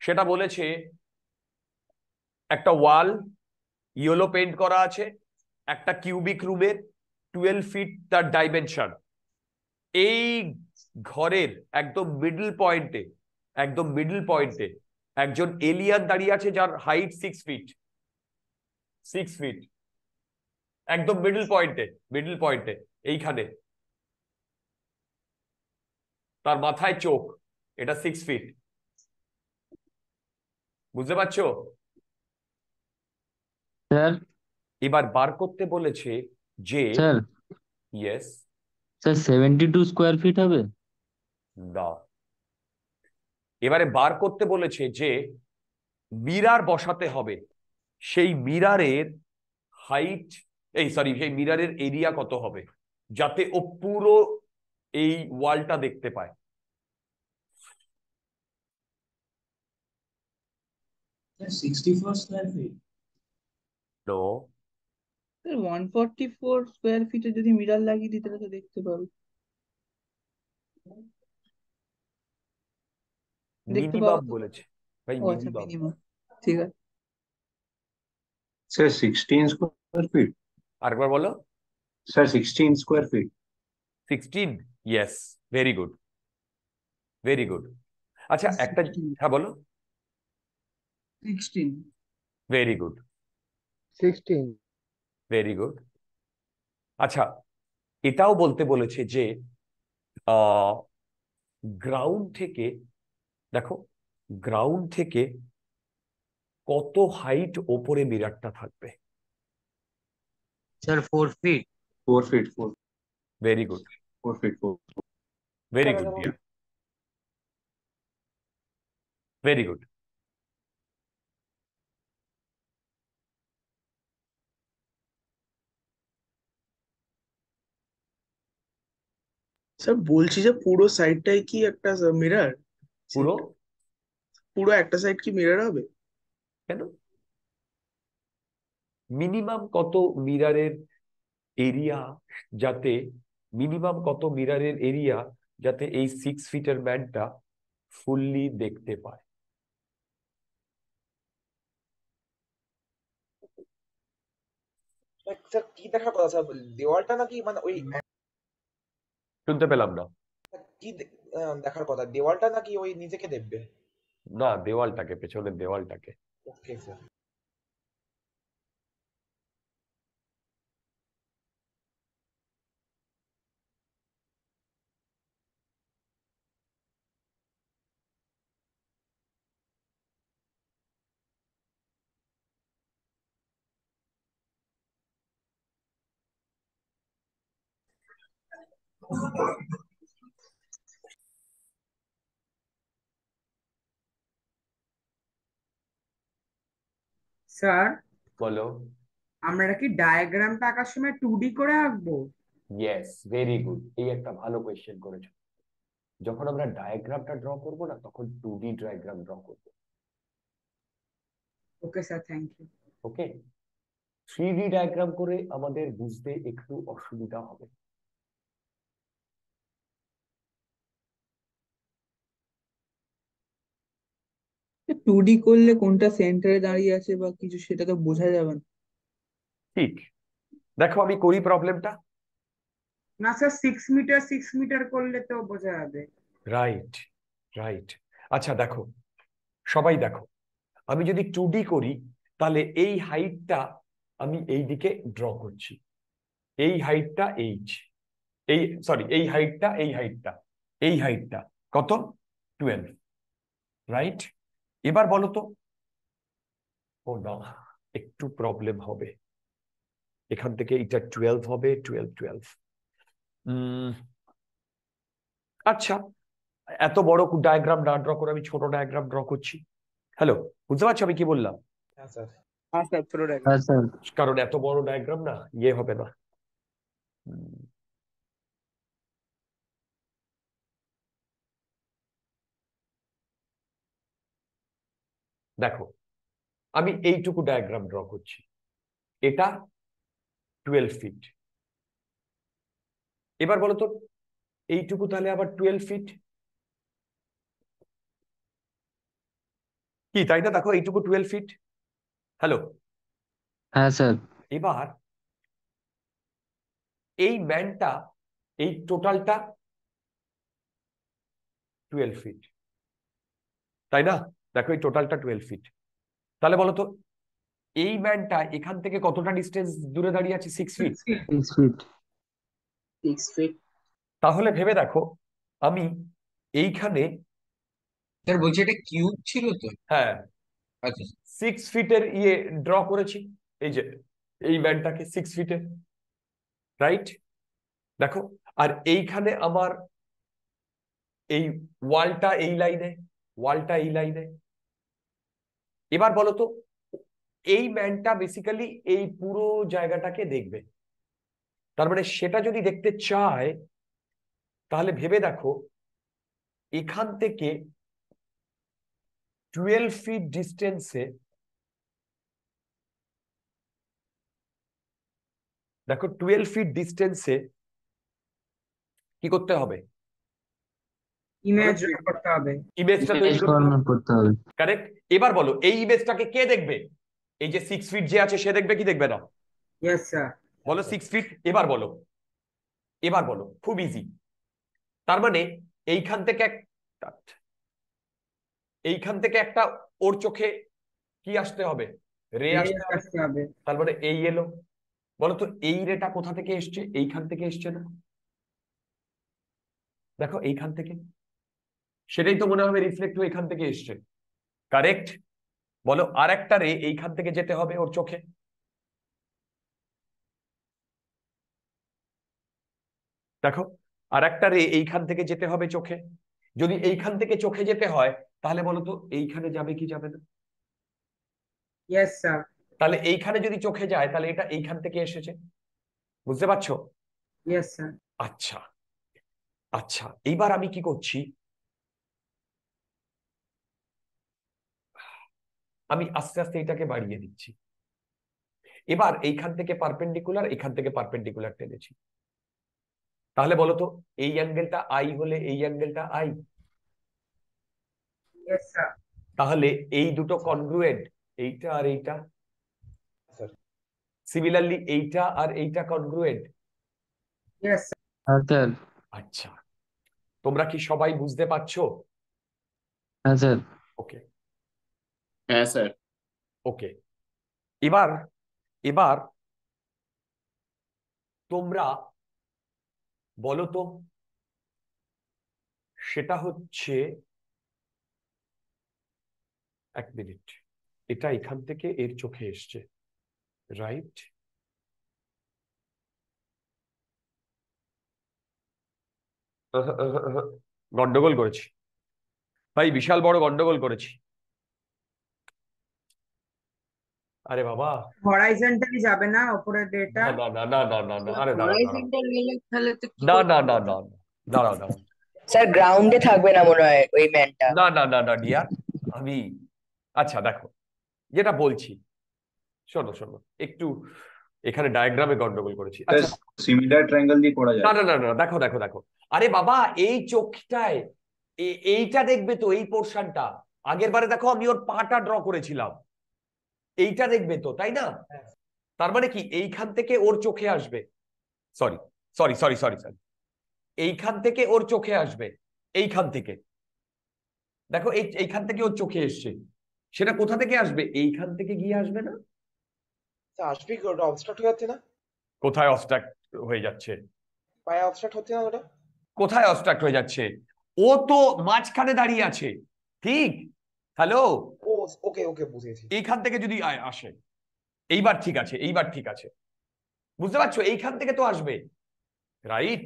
Speaker 1: সেটা বলেছে একটা ওয়াল ইয়েলো পেইন্ট করা আছে একটা কিউবিক রুমের টুয়েলভ ফিট তার ডাইমেনশন এই ঘরের একদম মিডল পয়েন্টে একদম মিডল পয়েন্টে একজন এলিয়ান দাঁড়িয়ে আছে যার height six feet six feet একদম মিডল পয়েন্টে মিডল পয়েন্টে এইখানে তার মাথায় চোখ এটা সিক্স ফিট বুঝতে পারছো এবার বার করতে বলেছে যে yes
Speaker 2: sir seventy two square feet হবে
Speaker 1: না এবারে বার করতে বলেছে যে মিরার বসাতে হবে সেই মিরারের হাইট এই সরি সেই মিরারের এরিয়া কত হবে যাতে ও পুরো এই ওয়ালটা দেখতে পায়
Speaker 3: ফিটে যদি লাগিয়ে দিতে তাহলে দেখতে
Speaker 1: পাবো বলেছে আচ্ছা, ঠিক আছে স্যার সিক্সটিন স্কোয়ার ফিট আরেকবার বলো sir sixteen square feet sixteen yes very good very good আচ্ছা একটা হ্যাঁ বলো sixteen very good sixteen very good আচ্ছা এটাও বলতে বলেছে যে গ্রাউন্ড থেকে দেখো গ্রাউন্ড থেকে কত হাইট উপরে মিররটা থাকবে sir 4 feet 4 feet 4 very good 4 feet 4 very good very good
Speaker 4: sir বলছিলেন
Speaker 2: পুরো সাইড টাই কি একটা মিরর পুরো পুরো একটা সাইড কি মিরর
Speaker 1: হবে কেন মিনিমাম কত মিরারের এরিয়া যাতে মিনিমাম কত মিরারের এরিয়া যাতে এই সিক্স ফিটের ম্যানটা ফুললি দেখতে পায়
Speaker 4: কি দেখার কথা স্যার দেওয়ালটা নাকি মানে ওই শুনতে পেলাম না কি দেখার কথা দেওয়ালটা নাকি ওই নিজেকে দেখবে
Speaker 1: না দেওয়ালটাকে পেছনের দেওয়ালটাকে foi স্যার বলো
Speaker 4: আমরা কি ডায়াগ্রামটা আঁকার সময় টু ডি করে আঁকবো
Speaker 1: ইয়েস ভেরি গুড এই একটা ভালো কোয়েশ্চেন করেছো যখন আমরা ডায়াগ্রামটা ড্র করব না তখন টু ডি ডায়াগ্রাম ড্র করব okay sir thank you okay three D diagram করে আমাদের বুঝতে একটু অসুবিধা হবে
Speaker 3: টুডি করলে কোনটা সেন্টারে দাঁড়িয়ে আছে বা কিছু সেটা তো বোঝা যাবে না
Speaker 1: ঠিক দেখো আমি করি প্রবলেমটা
Speaker 4: না sir six metre six metre করলে তো বোঝা যাবে
Speaker 1: রাইট রাইট আচ্ছা দেখো সবাই দেখো আমি যদি টু ডি করি তাহলে এই হাইটটা আমি এই দিকে ড্র করছি এই হাইটটা এইচ এই সরি এই হাইটটা এই হাইটটা এই হাইটটা কত টুয়েলভ রাইট এবার বলো তো ও না একটু প্রবলেম হবে এখান থেকে এটা টুয়েলভ হবে টুয়েলভ টুয়েলভ আচ্ছা এত বড় ডায়াগ্রাম না ড্র করে আমি ছোট ডায়াগ্রাম ড্র করছি হ্যালো বুঝতে পারছো আমি কি বললাম হ্যাঁ, হ্যাঁ, হ্যাঁ, কারণ এত বড় ডায়াগ্রাম না ইয়ে হবে না দেখো আমি এইটুকু ডায়াগ্রাম ড্র করছি এটা টুয়েলভ ফিট এবার বলো তো এইটুকু তাহলে আবার টুয়েলভ ফিট কি তাই না দেখো এইটুকু টুয়েলভ ফিট হ্যালো হ্যাঁ স্যার এবার এই ম্যানটা এই টোটালটা টুয়েলভ ফিট তাই না দেখো এই টোটালটা টুয়েলভ ফিট তাহলে বলতো এই ম্যানটা এখান থেকে কতটা ডিস্টেন্স দূরে দাঁড়িয়ে আছে সিক্স ফিট ফিট তাহলে ভেবে দেখো আমি এইখানে স্যার বলছি এটা কিউব ছিল তো হ্যাঁ আচ্ছা সিক্স ফিটের ইয়ে ড্র করেছি এই যে এই ব্যান্ডটাকে সিক্স ফিটের রাইট দেখো আর এইখানে আমার এই ওয়ালটা এই লাইনে ওয়ালটা এই লাইনে এবার বলো তো এই ম্যানটা বেসিক্যালি এই পুরো জায়গাটাকে দেখবে তার মানে সেটা যদি দেখতে চায় তাহলে ভেবে দেখো এখান থেকে টুয়েলভ ফিট ডিস্টেন্সে দেখো টুয়েলভ ফিট ডিস্টেন্সে কি করতে হবে ইমেজ করতে হবে ইমেজটা তৈরি করতে হবে কারেক্ট এবার বলো এই ইমেজটাকে কে দেখবে এই যে সিক্স ফিট যে আছে সে দেখবে কি দেখবে না ইয়েস স্যার বলো সিক্স ফিট এবার বলো এবার বলো খুব ইজি তার মানে এইখান থেকে এক এইখান থেকে একটা ওর চোখে কি আসতে হবে রে আসতে হবে তারপরে মানে এই এলো বলো তো এই রেটা কোথা থেকে এসছে এইখান থেকে এসছে না দেখো এইখান থেকে সেটাই তো মনে হবে রিফ্লেক্ট এখান থেকে এসছে কারেক্ট বলো আর একটা রে এইখান থেকে যেতে হবে ওর চোখে দেখো আর একটা রে এইখান থেকে যেতে হবে চোখে যদি এইখান থেকে চোখে যেতে হয় তাহলে বলো তো এইখানে যাবে কি যাবে না স্যার তাহলে এইখানে যদি চোখে যায় তাহলে এটা এইখান থেকে এসেছে বুঝতে পারছো ইয়েস স্যার আচ্ছা আচ্ছা এইবার আমি কি করছি আমি আস্তে আস্তে এটাকে বাড়িয়ে দিচ্ছি এবার এইখান থেকে পারপেন্ডিকুলার এখান থেকে পারপেন্ডিকুলার টেনেছি তাহলে বলো তো এই অ্যাঙ্গেলটা আই হলে এই অ্যাঙ্গেলটা আই তাহলে এই দুটো কনগ্রুয়েন্ট এইটা আর এইটা সিমিলারলি এইটা আর এইটা কনগ্রুয়েন্ট হ্যাঁ, আচ্ছা তোমরা কি সবাই বুঝতে পারছো ওকে হ্যাঁ, হ্যাঁ স্যার ওকে এবার এবার তোমরা বলো তো সেটা হচ্ছে এক মিনিট এটা এখান থেকে এর চোখে এসছে রাইট গন্ডগোল করেছি ভাই বিশাল বড় গন্ডগোল করেছি আরে বাবা হরাইজন্টালি যাবে না উপরে ডেটা না না না না না না আরে না না না না দাঁড়াও দাঁড়াও
Speaker 4: স্যার গ্রাউন্ডে থাকবে
Speaker 1: না মনে হয় ওই ম্যানটা না না না না ডিয়ার আমি আচ্ছা দেখো যেটা বলছি শোনো শোনো একটু এখানে ডায়াগ্রামে গন্ডগোল করেছি সিমিলার ট্রায়াঙ্গেল দিয়ে করা যায় না না না দেখো দেখো দেখো আরে বাবা এই চোখটায় এইটা দেখবে তো এই পোর্শনটা আগের বারে দেখো আমি ওর পাটা ড্র করেছিলাম এইটা দেখবে তো তাই না হ্যাঁ। তার মানে কি এইখান থেকে ওর চোখে আসবে sorry sorry sorry sorry sorry এইখান থেকে ওর চোখে আসবে এইখান থেকে দেখো এইখান থেকে ওর চোখে এসছে সেটা কোথা থেকে আসবে এইখান থেকে গিয়ে আসবে না
Speaker 4: আসবে ওটা অবস্ট্রাক্ট হয়ে যাচ্ছে না
Speaker 1: কোথায় অবস্ট্রাক্ট হয়ে যাচ্ছে
Speaker 4: পায়ে অবস্ট্রাক্ট হচ্ছে না ওটা
Speaker 1: কোথায় অবস্ট্রাক্ট হয়ে যাচ্ছে ও তো মাঝখানে দাঁড়িয়ে আছে ঠিক হ্যালো ওকে ওকে বুঝেছি এইখান থেকে যদি আসে এইবার ঠিক আছে এইবার ঠিক আছে বুঝতে পারছো এইখান থেকে তো আসবে রাইট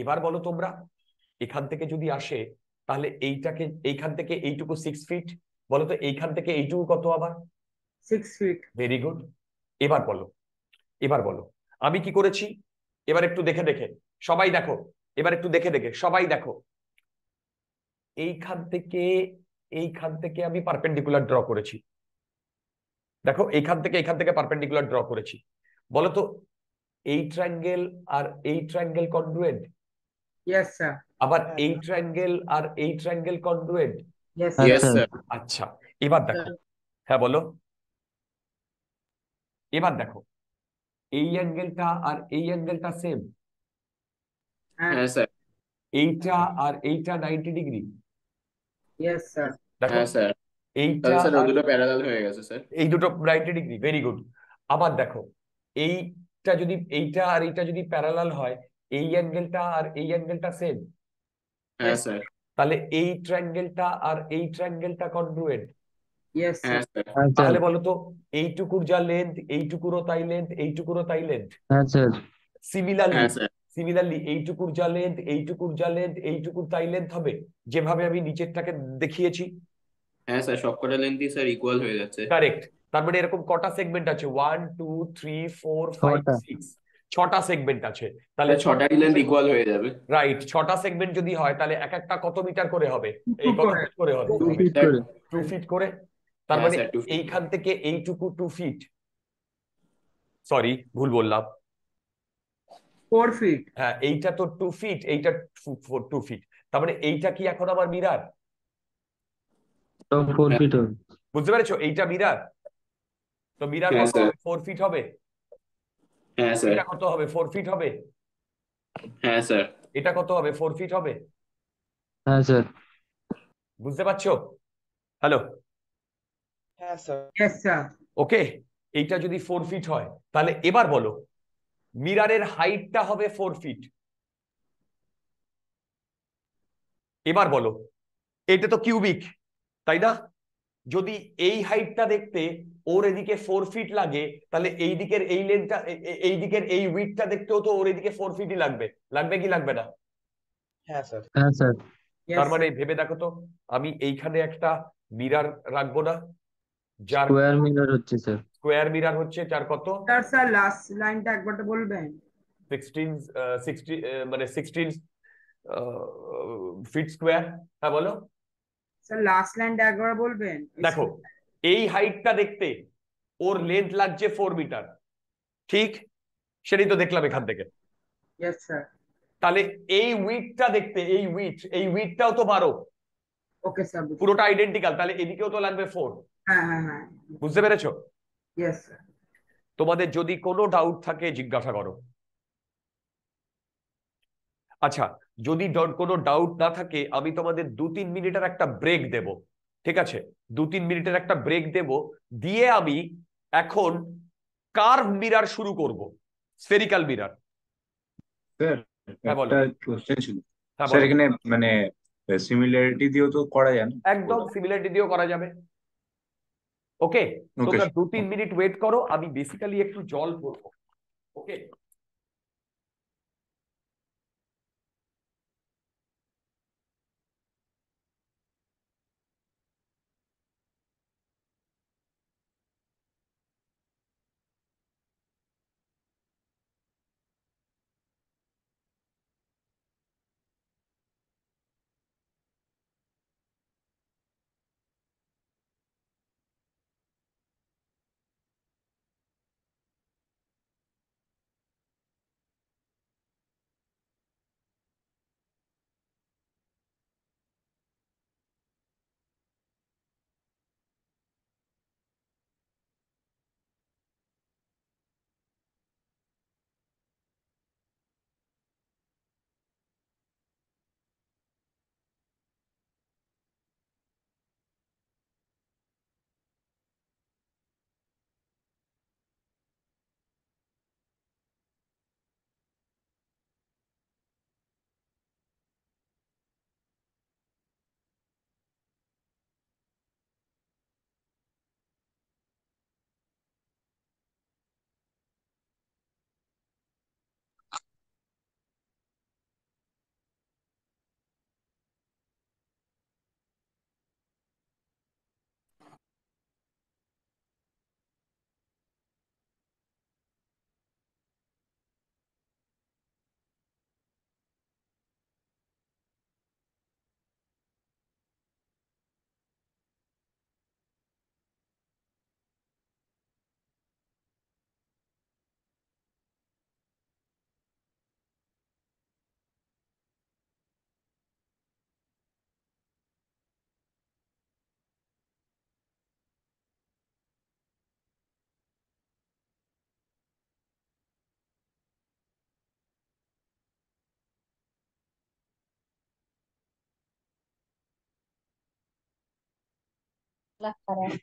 Speaker 1: এবার বলো তোমরা এখান থেকে যদি আসে তাহলে এইটাকে এইখান থেকে এইটুকু সিক্স ফিট বলো তো এইখান থেকে এইটুকু কত আবার সিক্স ফিট ভেরি গুড এবার বলো এবার বলো আমি কি করেছি এবার একটু দেখে দেখে সবাই দেখো এবার একটু দেখে দেখে সবাই দেখো এইখান থেকে এইখান থেকে আমি পারপেন্ডিকুলার ড্র করেছি দেখো এইখান থেকে এইখান থেকে পারপেন্ডিকুলার ড্র করেছি বলতো এই ট্রাঙ্গেল আর এই ট্রায়াঙ্গেল কনগ্রুয়েন্ট আবার এই ট্রায়াঙ্গেল আর এই ট্রাঙ্গেল কনগ্রুয়েন্ট আচ্ছা এবার দেখো হ্যাঁ বলো এবার দেখো এই অ্যাঙ্গেলটা আর এই অ্যাঙ্গেলটা সেম হ্যাঁ, হ্যাঁ এইটা আর এইটা নাইনটি ডিগ্রি
Speaker 4: ইয়েস স্যার দেখো হ্যাঁ, স্যার
Speaker 1: এইটা স্যার দুটো প্যারালাল হয়ে গেছে স্যার এই দুটো রাইট ডিগ্রি ভেরি গুড আবার দেখো এইটা যদি এইটা আর এইটা যদি প্যারালাল হয় এই অ্যাঙ্গেলটা আর এই অ্যাঙ্গেলটা সেম হ্যাঁ স্যার তাহলে এই ট্রায়াঙ্গেলটা আর এই ট্রায়াঙ্গেলটা কনগ্রুয়েন্ট ইয়েস স্যার তাহলে বলো তো এইটুকুর যা লেন্থ এইটুকুরও তাই লেন্থ এইটুকুরও তাই লেন্থ হ্যাঁ স্যার সিমিলারলি হ্যাঁ স্যার সিমিলারলি এইটুকুর যা লেন্থ এইটুকুর যা লেন্থ এইটুকুর তাই লেন্থ হবে যেভাবে আমি নিচেরটাকে দেখিয়েছি
Speaker 2: হ্যাঁ স্যার সবকটা লেন্থই স্যার ইকুয়াল হয়ে যাচ্ছে কারেক্ট
Speaker 1: তারপরে মানে এরকম কটা সেগমেন্ট আছে one two three four five six ছটা সেগমেন্ট আছে তাহলে ছটা লেন্থ ইকুয়াল হয়ে যাবে রাইট ছটা সেগমেন্ট যদি হয় তাহলে এক একটা কত মিটার করে হবে এই কত মিটার করে হবে টু ফিট করে তার হ্যাঁ, মানে এইখান থেকে এইটুকু টু ফিট সরি ভুল বললাম ফোর ফিট হ্যাঁ এইটা তো টু ফিট এইটা টু ফিট তার মানে এইটা কি এখন আমার মিরার ফোর ফিট বুঝতে পেরেছো এইটা মিরার তো মিরার ফোর ফিট হবে হ্যাঁ, এটা কত হবে ফোর ফিট হবে হ্যাঁ স্যার এটা কত হবে ফোর ফিট হবে হ্যাঁ স্যার বুঝতে পারছো হ্যালো স্যার ওকে এইটা যদি ফোর ফিট হয় তাহলে এবার বলো মিরারের হাইটটা হবে ফোর ফিট এবার বলো এটা তো কিউবিক তাই না যদি এই হাইটটা দেখতে ওর এদিকে ফোর ফিট লাগে তাহলে এই দিকের এই লেন্থটা এই দিকের এই উইথটা দেখতেও তো ওর এদিকে ফোর ফিটই লাগবে লাগবে কি লাগবে না
Speaker 4: হ্যাঁ স্যার হ্যাঁ স্যার
Speaker 1: তার মানে ভেবে দেখো তো আমি এইখানে একটা মিরার রাখবো না যার স্কোয়ার
Speaker 4: মিরার হচ্ছে স্যার
Speaker 1: স্কোয়ার মিরর হচ্ছে চার কত স্যার স্যার লাস্ট
Speaker 4: লাইনটা একবার বলবেন
Speaker 1: 16 60 মানে 16 ফিট স্কোয়ার হ্যাঁ বলো
Speaker 4: স্যার লাস্ট লাইনটা একবার বলবেন দেখো
Speaker 1: এই হাইটটা দেখতে ওর লেন্থ লাগছে 4 মিটার ঠিক সেটাই তো দেখলাম এখান থেকে यस স্যার তাহলে এই উইথটা দেখতে এই উইথ এই উইথটাও তো 12 ওকে স্যার পুরোটা আইডেন্টিক্যাল তাহলে এদিকেও তো লাগবে 4 হ্যাঁ হ্যাঁ হ্যাঁ বুঝতে পেরেছো তোমাদের যদি কোনো ডাউট থাকে জিজ্ঞাসা করো আচ্ছা যদি কোনো ডাউট না থাকে আমি তোমাদের দু তিন মিনিটের একটা ব্রেক দেব ঠিক আছে দু তিন মিনিটের একটা ব্রেক দেব দিয়ে আমি এখন কার্ভ মিরার শুরু করব সেরিকাল মিরার মানে সিমিলারিটি দিয়েও তো করা যায় একদম সিমিলারিটি দিয়েও করা যাবে ओके तो दो तीन मिनट वेट करो अभी बेसिकली एक तो जल पड़ो ओके
Speaker 4: las paredes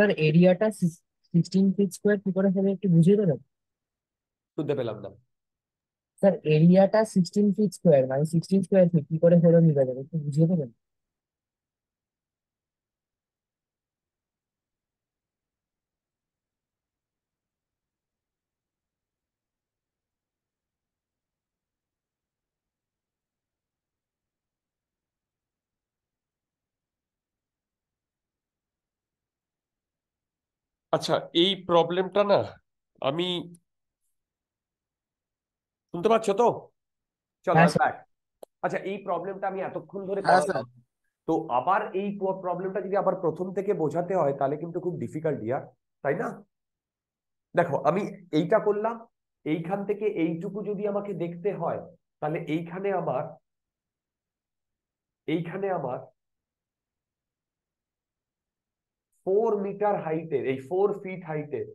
Speaker 3: স্যার এরিয়াটা
Speaker 2: সিক্সটিন ফিট স্কোয়ার কি করে হবে একটু বুঝিয়ে দেবেন শুনতে পেলাম না স্যার এরিয়াটা সিক্সটিন ফিট স্কোয়ার মানে সিক্সটিন স্কোয়ার ফিট কি করে হলো নিবে যাবে একটু বুঝিয়ে
Speaker 3: দেবেন
Speaker 1: আচ্ছা এই প্রবলেমটা না আমি শুনতে পাচ্ছ তো চলো হ্যাঁ, আচ্ছা এই প্রবলেমটা আমি এতক্ষণ ধরে হ্যাঁ, তো আবার এই প্রবলেমটা যদি আবার প্রথম থেকে বোঝাতে হয় তাহলে কিন্তু খুব ডিফিকাল্ট ইয়ার তাই না দেখো আমি এইটা করলাম এইখান থেকে এইটুকু যদি আমাকে দেখতে হয় তাহলে এইখানে আমার এইখানে আমার ফোর মিটার হাইটের এই ফোর ফিট হাইটের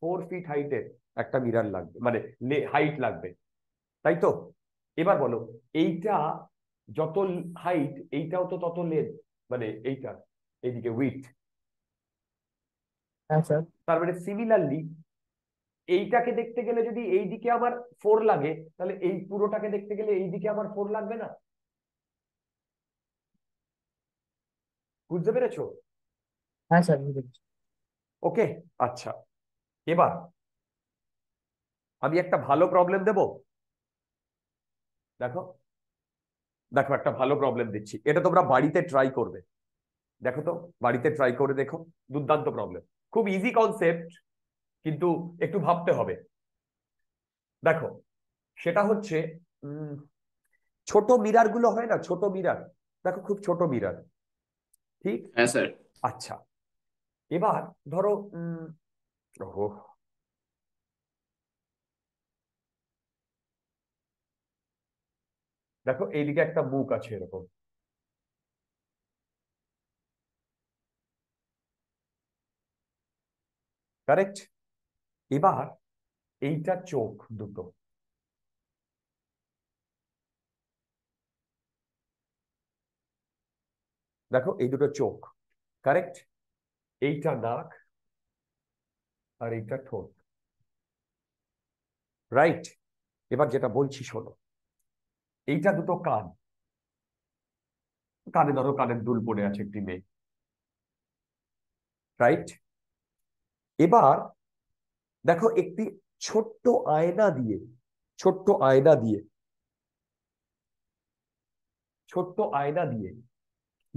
Speaker 1: ফোর ফিট হাইটের একটা মিরার লাগবে মানে হাইট লাগবে তাই তো এবার বলো এইটা যত হাইট এইটাও তো তত লেন মানে এইটা এইদিকে উইথ হ্যাঁ, তার মানে সিমিলারলি এইটাকে দেখতে গেলে যদি এইদিকে আমার ফোর লাগে তাহলে এই পুরোটাকে দেখতে গেলে এইদিকে আমার ফোর লাগবে না বুঝতে পেরেছো হ্যাঁ স্যার বুঝতে পেরেছি ওকে আচ্ছা এবার আমি একটা ভালো প্রবলেম দেব দেখো দেখো একটা ভালো প্রবলেম দিচ্ছি এটা তোমরা বাড়িতে ট্রাই করবে দেখো তো বাড়িতে ট্রাই করে দেখো দুর্দান্ত প্রবলেম খুব ইজি কনসেপ্ট কিন্তু একটু ভাবতে হবে দেখো সেটা হচ্ছে ছোট মিরার গুলো হয় না ছোট মিরার দেখো খুব ছোট মিরার ঠিক হ্যাঁ, স্যার আচ্ছা এবার ধরো দেখো এইদিকে একটা বুক আছে এরকম কারেক্ট এবার এইটা চোখ দুটো দেখো এই দুটো চোখ কারেক্ট এইটা ডাক আর এইটা ঠোঁট রাইট এবার যেটা বলছি শোনো এইটা দুটো কান কানে ধরো কানের দুল পড়ে আছে একটি মেয়ে রাইট এবার দেখো একটি ছোট্ট আয়না দিয়ে ছোট্ট আয়না দিয়ে ছোট্ট আয়না দিয়ে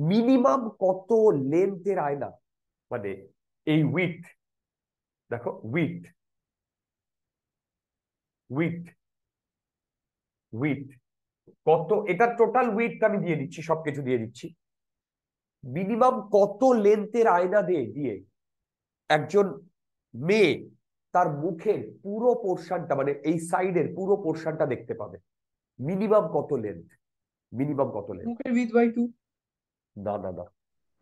Speaker 1: মিনিমাম কত লেন্থের আয়না মানে এই উইথ দেখো উইথ উইথ উইথ কত এটা টোটাল উইথ আমি দিয়ে দিচ্ছি সবকিছু দিয়ে দিচ্ছি মিনিমাম কত লেন্থের আয়না দিয়ে দিয়ে একজন মেয়ে তার মুখের পুরো পোর্শনটা মানে এই সাইডের পুরো পোর্শনটা দেখতে পাবে মিনিমাম কত লেন্থ মিনিমাম কত লেন্থ মুখের উইথ বাই টু না না না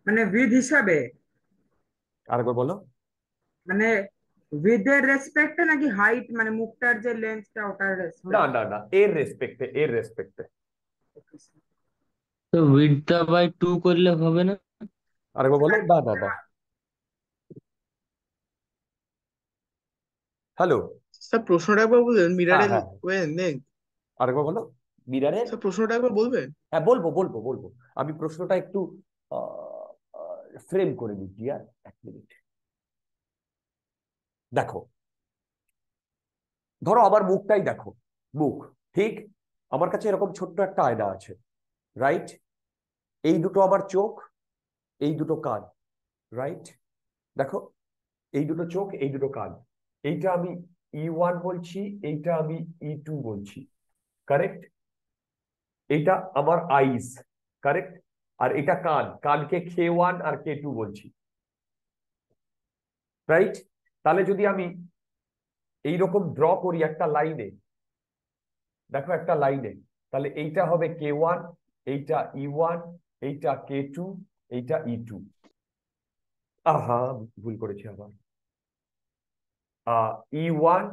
Speaker 1: মানে উইথ হিসাবে আরেকবার বলো
Speaker 4: মানে উইথ উইথের রেসপেক্টে নাকি হাইট মানে মুখটার যে লেন্সটা ওটার রেসপেক্ট না না
Speaker 1: না এর রেসপেক্টে এর রেসপেক্টে
Speaker 2: তো উইথটা বাই 2 করলে হবে না আরেকবার বলো না না না
Speaker 1: হ্যালো স্যার প্রশ্নটা একবার বলবেন মিরারের ওয়েন নেক আরেকবার বলো মিরারের প্রশ্নটা একবার বলবেন হ্যাঁ বলবো বলবো বলবো আমি প্রশ্নটা একটু আহ ফ্রেম করে দিচ্ছি আর এক মিনিট দেখো ধরো আমার মুখটাই দেখো মুখ ঠিক আমার কাছে এরকম ছোট্ট একটা আয়না আছে রাইট এই দুটো আমার চোখ এই দুটো কান রাইট দেখো এই দুটো চোখ এই দুটো কান এইটা আমি ই e ওয়ান বলছি এইটা আমি ই e টু বলছি কারেক্ট এইটা আমার আইস কারেক্ট আর এটা কান কানকে কে ওয়ান আর কে টু বলছি রাইট তাহলে যদি আমি এইরকম ড্র করি একটা লাইনে দেখো একটা লাইনে তাহলে এইটা হবে কে ওয়ান এইটা ই e ওয়ান এইটা কে টু এইটা ই e টু আহা ভুল করেছি আবার E one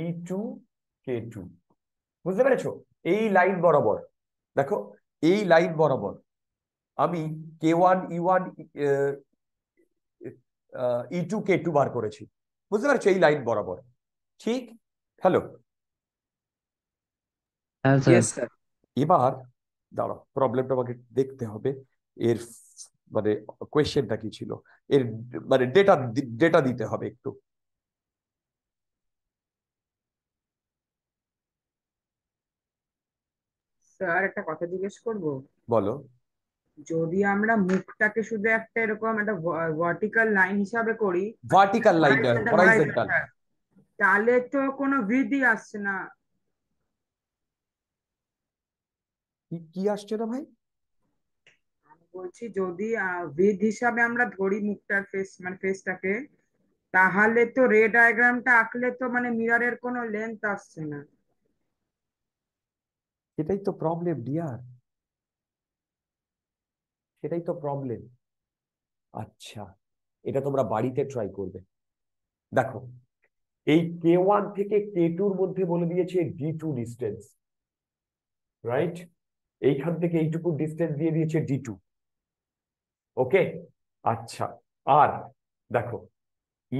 Speaker 1: E two K two বুঝতে পেরেছো এই লাইন বরাবর দেখো এই লাইন বরাবর আমি K one E one E two K two বার করেছি বুঝতে পারছো এই লাইন বরাবর ঠিক হ্যালো এবার দাঁড়াও প্রবলেমটা আমাকে দেখতে হবে এর মানে কোয়েশ্চেনটা কি ছিল এর মানে ডেটা ডেটা দিতে হবে একটু
Speaker 4: স্যার একটা কথা জিজ্ঞেস করব বলো যদি আমরা মুখটাকে শুধু একটা এরকম একটা ভার্টিক্যাল লাইন হিসাবে করি ভার্টিক্যাল লাইন হরাইজন্টাল তাহলে তো কোনো বিধি আসছে না কি আসছে না ভাই আমি বলছি যদি বিধ হিসাবে আমরা ধরি মুখটার ফেস মানে ফেসটাকে তাহলে তো রে ডায়াগ্রামটা আঁকলে তো মানে মিররের কোনো লেন্থ
Speaker 1: আসছে না এটাই তো প্রবলেম ডিয়ার সেটাই তো প্রবলেম আচ্ছা এটা তোমরা বাড়িতে ট্রাই করবে দেখো এই কে ওয়ান থেকে কে টুর মধ্যে বলে দিয়েছে ডি টু ডিস্টেন্স রাইট এইখান থেকে এইটুকু ডিস্টেন্স দিয়ে দিয়েছে ডি টু ওকে আচ্ছা আর দেখো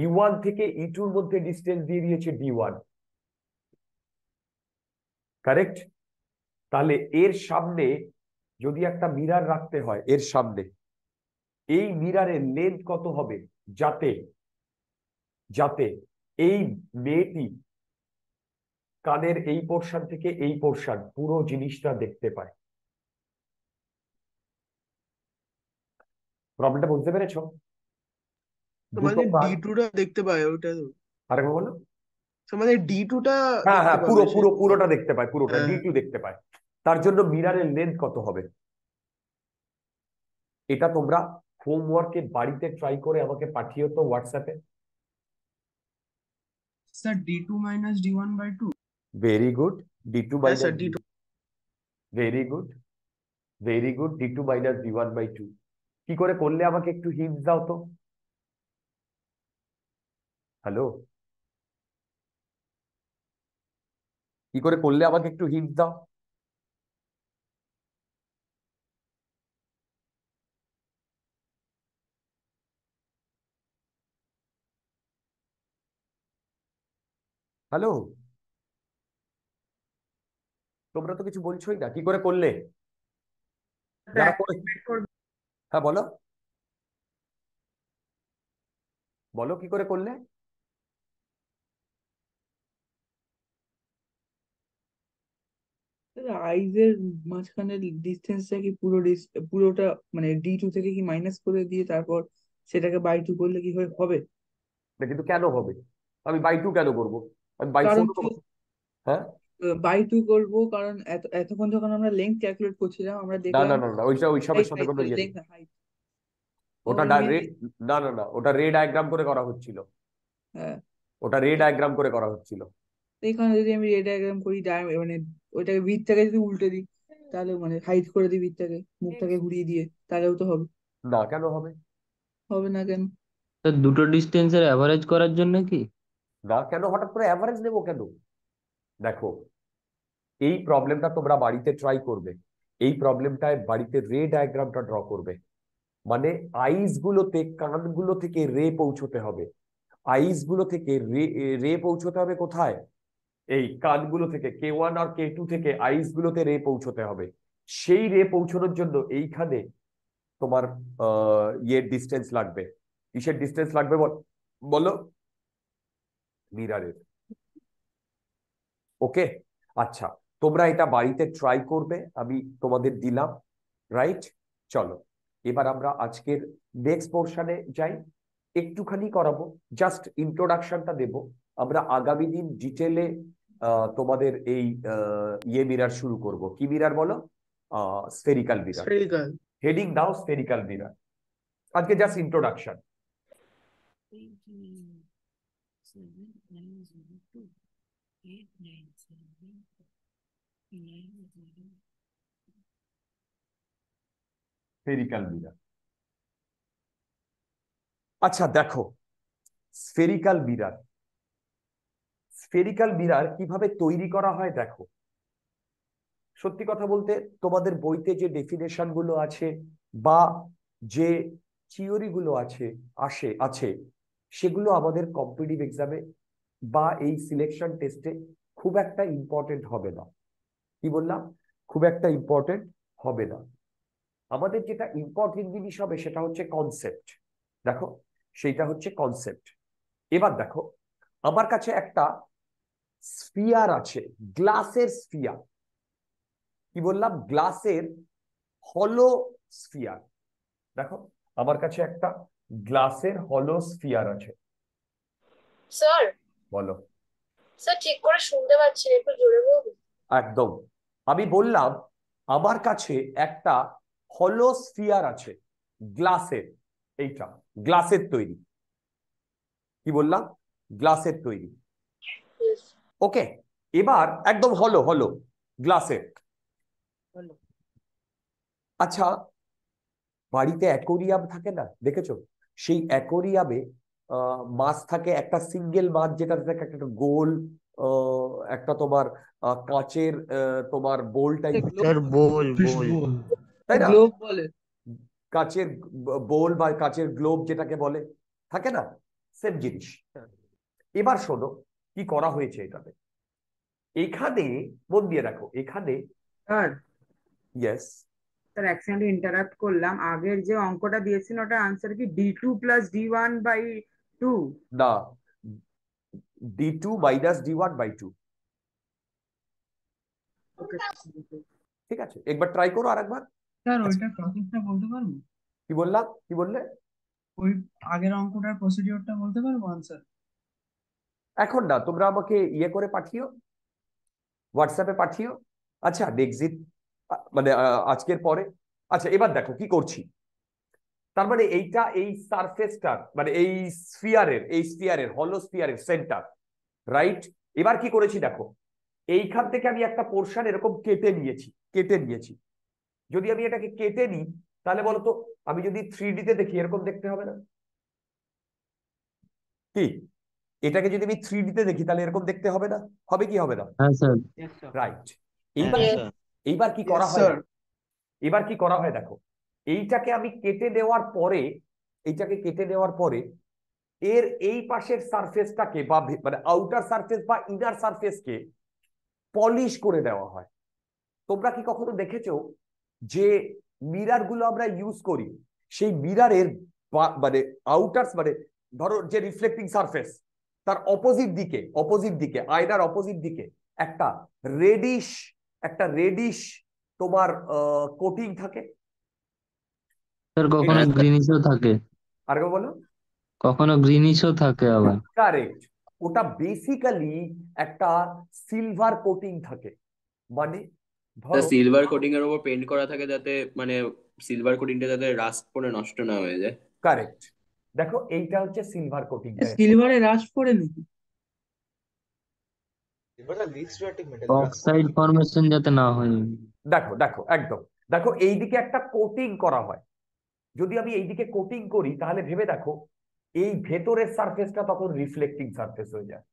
Speaker 1: ই e ওয়ান থেকে ই e টুর মধ্যে ডিস্টেন্স দিয়ে দিয়েছে ডি ওয়ান কারেক্ট তাহলে এর সামনে যদি একটা মিরার রাখতে হয় এর সামনে এই মিরারের লেন্থ কত হবে যাতে যাতে এই মেয়েটি কানের এই পোর্শান থেকে এই পোর্শান পুরো জিনিসটা দেখতে পায় প্রবলেমটা বুঝতে পেরেছ মানে দেখতে পায় ডি মানে হ্যাঁ হ্যাঁ পুরো পুরো পুরোটা দেখতে পায় পুরোটা ডি হ্যাঁ। টু দেখতে পায় তার জন্য মিনারের লেন্থ কত হবে এটা তোমরা হোমওয়ার্কে বাড়িতে ট্রাই করে আমাকে পাঠিও তো হোয়াটসঅ্যাপে
Speaker 3: sir d2 d1 2
Speaker 1: very good d2 sir d2 very good very good d2 d1 2 কি করে করলে আমাকে একটু হিন্ট দাও তো হ্যালো কি করে করলে আমাকে একটু হিন্ট দাও হ্যালো তোমরা তো কিছু বলছোই না কি করে করলে হ্যাঁ বলো বলো কি করে করলে
Speaker 3: আইজের মাঝখানে ডিস্টেন্সটা কি পুরো পুরোটা মানে ডি টু থেকে কি মাইনাস করে দিয়ে তারপর সেটাকে বাই টু করলে কি
Speaker 1: হবে কিন্তু কেন হবে আমি বাই টু কেন করবো হ্যাঁ?
Speaker 3: এতক্ষণ আমরা ক্যালকুলেট আমরা
Speaker 1: করে করা হচ্ছিল হ্যাঁ ওটা করে করা হচ্ছিল
Speaker 3: এখানে যদি আমি করি মানে ওইটাকে যদি উল্টে দিই তাহলে মানে হাইট করে দিই ভিতটাকে মুখটাকে ঘুরিয়ে দিয়ে তাহলেও তো হবে না কেন হবে হবে না কেন
Speaker 2: তো দুটো ডিস্টেন্সের অ্যাভারেজ করার জন্য কি
Speaker 1: না কেন হঠাৎ করে অ্যাভারেজ নেবো কেন দেখো এই প্রবলেমটা তোমরা বাড়িতে ট্রাই করবে এই প্রবলেমটায় বাড়িতে রে ডায়াগ্রামটা ড্র করবে মানে আইস গুলোতে কানগুলো থেকে রে পৌঁছতে হবে আইস গুলো থেকে রে রে পৌঁছতে হবে কোথায় এই কানগুলো থেকে কে ওয়ান আর কে টু থেকে আইস গুলোতে রে পৌঁছতে হবে সেই রে পৌঁছানোর জন্য এইখানে তোমার ইয়ের ডিস্টেন্স লাগবে কিসের ডিস্টেন্স লাগবে বলো মিরারের ওকে আচ্ছা তোমরা এটা বাড়িতে ট্রাই করবে আমি তোমাদের দিলাম রাইট চলো এবার আমরা আজকের নেক্সট পোর্শনে যাই একটুখানি করাবো জাস্ট ইন্ট্রোডাকশনটা দেব আমরা আগামী দিন ডিটেলে তোমাদের এই ইয়ে মিরার শুরু করব কি মিরার বলো স্ফেরিক্যাল মিরার হেডিং দাও স্ফেরিক্যাল মিরার আজকে just introduction
Speaker 4: seven nine zero two eight nine
Speaker 3: seven nine zero.
Speaker 1: Mirror আচ্ছা দেখো স্ফেরিক্যাল মিরার স্ফেরিক্যাল মিরার কিভাবে তৈরি করা হয় দেখো সত্যি কথা বলতে তোমাদের বইতে যে ডেফিনেশন গুলো আছে বা যে থিওরি গুলো আছে আসে আছে সেগুলো আমাদের কম্পিটিভ এক্সামে বা এই সিলেকশন টেস্টে খুব একটা ইম্পর্টেন্ট হবে না কি বললাম খুব একটা ইম্পর্টেন্ট হবে না আমাদের যেটা ইম্পর্টেন্ট জিনিস হবে সেটা হচ্ছে কনসেপ্ট দেখো সেইটা হচ্ছে কনসেপ্ট এবার দেখো আমার কাছে একটা স্পিয়ার আছে গ্লাসের স্পিয়ার কি বললাম গ্লাসের হলো স্পিয়ার দেখো আমার কাছে একটা গ্লাসের হলো স্ফিয়ার আছে স্যার বলো
Speaker 4: স্যার ঠিক করে শুনতে পাচ্ছি একটু জোরে বলবেন
Speaker 1: একদম আমি বললাম আমার কাছে একটা হলো স্ফিয়ার আছে গ্লাসের এইটা গ্লাসের তৈরি কি বললাম গ্লাসের তৈরি ওকে এবার একদম হলো হলো গ্লাসের আচ্ছা বাড়িতে অ্যাকোরিয়াম থাকে না দেখেছো সেই অ্যাকোরিয়ামে মাছ থাকে একটা সিঙ্গেল মাছ যেটা থাকে একটা গোল একটা তোমার কাঁচের তোমার বোল টাইপ তাই না কাঁচের বোল বা কাঁচের গ্লোব যেটাকে বলে থাকে না সেম জিনিস এবার শোনো কি করা হয়েছে এটাতে এখানে মন দিয়ে রাখো এখানে ইয়েস হ্যাঁ। তার
Speaker 4: অ্যাক্সিডেন্ট ইন্টারাপ্ট করলাম আগের যে অঙ্কটা দিয়েছেন ওটা আনসার কি D two plus D one by
Speaker 1: two না ডি টু বাই দাস ডি ওয়ান বাই টু ঠিক আছে একবার ট্রাই করো আর একবার
Speaker 3: স্যার আচ্ছা। ওইটা প্রসেসটা বলতে পারবো
Speaker 1: কি বললাম কি বললে
Speaker 3: ওই আগের অঙ্কটার প্রসিডিওরটা বলতে পারবো আনসার
Speaker 1: এখন না তোমরা আমাকে ইয়ে করে পাঠিও হোয়াটসঅ্যাপে পাঠিও আচ্ছা ডেক্সিট মানে আজকের পরে আচ্ছা এবার দেখো কি করছি তার মানে এইটা এই সারফেসটার মানে এই স্ফিয়ারের এই স্পিয়ারের হলো সেন্টার রাইট এবার কি করেছি দেখো এইখান থেকে আমি একটা পোর্শন এরকম কেটে নিয়েছি কেটে নিয়েছি যদি আমি এটাকে কেটে নিই তাহলে বলতো আমি যদি থ্রি ডিতে দেখি এরকম দেখতে হবে না কি এটাকে যদি আমি থ্রি ডিতে দেখি তাহলে এরকম দেখতে হবে না হবে কি হবে না হ্যাঁ, রাইট এইবার এইবার কি করা হয় এবার কি করা হয় দেখো এইটাকে আমি কেটে দেওয়ার পরে এইটাকে কেটে দেওয়ার পরে এর এই পাশের সারফেসটাকে বা মানে আউটার সারফেস বা ইনার সারফেসকে পলিশ করে দেওয়া হয় তোমরা কি কখনো দেখেছো যে মিরারগুলো আমরা ইউজ করি সেই মিরারের মানে আউটার্স মানে ধরো যে রিফ্লেক্টিং সারফেস তার অপোজিট দিকে অপোজিট দিকে আয়নার অপোজিট দিকে একটা রেডিশ একটা রেডিশ তোমার কোটিং থাকে স্যার কখনো
Speaker 2: গ্রিনিশও থাকে আর বলো কখনো গ্রিনিশও থাকে আবার
Speaker 1: কারেক্ট ওটা বেসিক্যালি একটা সিলভার কোটিং থাকে মানে ধরো
Speaker 2: সিলভার কোটিং এর উপর পেন্ট করা থাকে যাতে মানে সিলভার কোটিংটা যাতে রাস্ট পরে নষ্ট না হয়ে যায়
Speaker 1: কারেক্ট দেখো এইটা হচ্ছে সিলভার কোটিং সিলভারে রাস্ট পরে নাকি
Speaker 2: অক্সাইড ফর্মেশন যাতে না হয়
Speaker 1: দেখো দেখো একদম দেখো এইদিকে একটা কোটিং করা হয় যদি আমি এইদিকে কোটিং করি তাহলে ভেবে দেখো এই ভেতরের সারফেসটা তখন রিফ্লেক্টিং সারফেস হয়ে যায়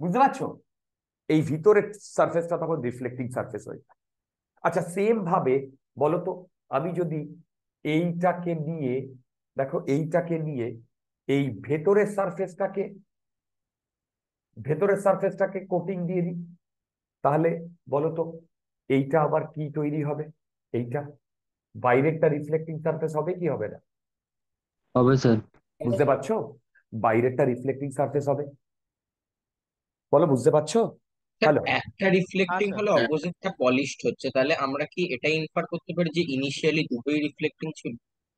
Speaker 1: বুঝতে পারছো এই ভিতরের সারফেসটা তখন রিফ্লেক্টিং সারফেস হয়ে যায় আচ্ছা সেম ভাবে বলতো আমি যদি এইটাকে নিয়ে দেখো এইটাকে নিয়ে এই ভেতরের সারফেসটাকে ভেতরের সারফেসটাকে কোটিং দিয়ে দিই তাহলে বলতো এইটা আবার কি তৈরি হবে এইটা বাইরেরটা রিফ্লেক্টিং সারফেস হবে কি হবে না হবে স্যার বুঝতে পারছো বাইরেরটা রিফ্লেক্টিং সারফেস হবে বলো বুঝতে পারছো হ্যালো
Speaker 4: একটা রিফ্লেক্টিং হলে অপোজিটটা পলিশড হচ্ছে তাহলে আমরা কি এটা ইনফার করতে পারি যে ইনিশিয়ালি
Speaker 1: দুটোই রিফ্লেক্টিং ছিল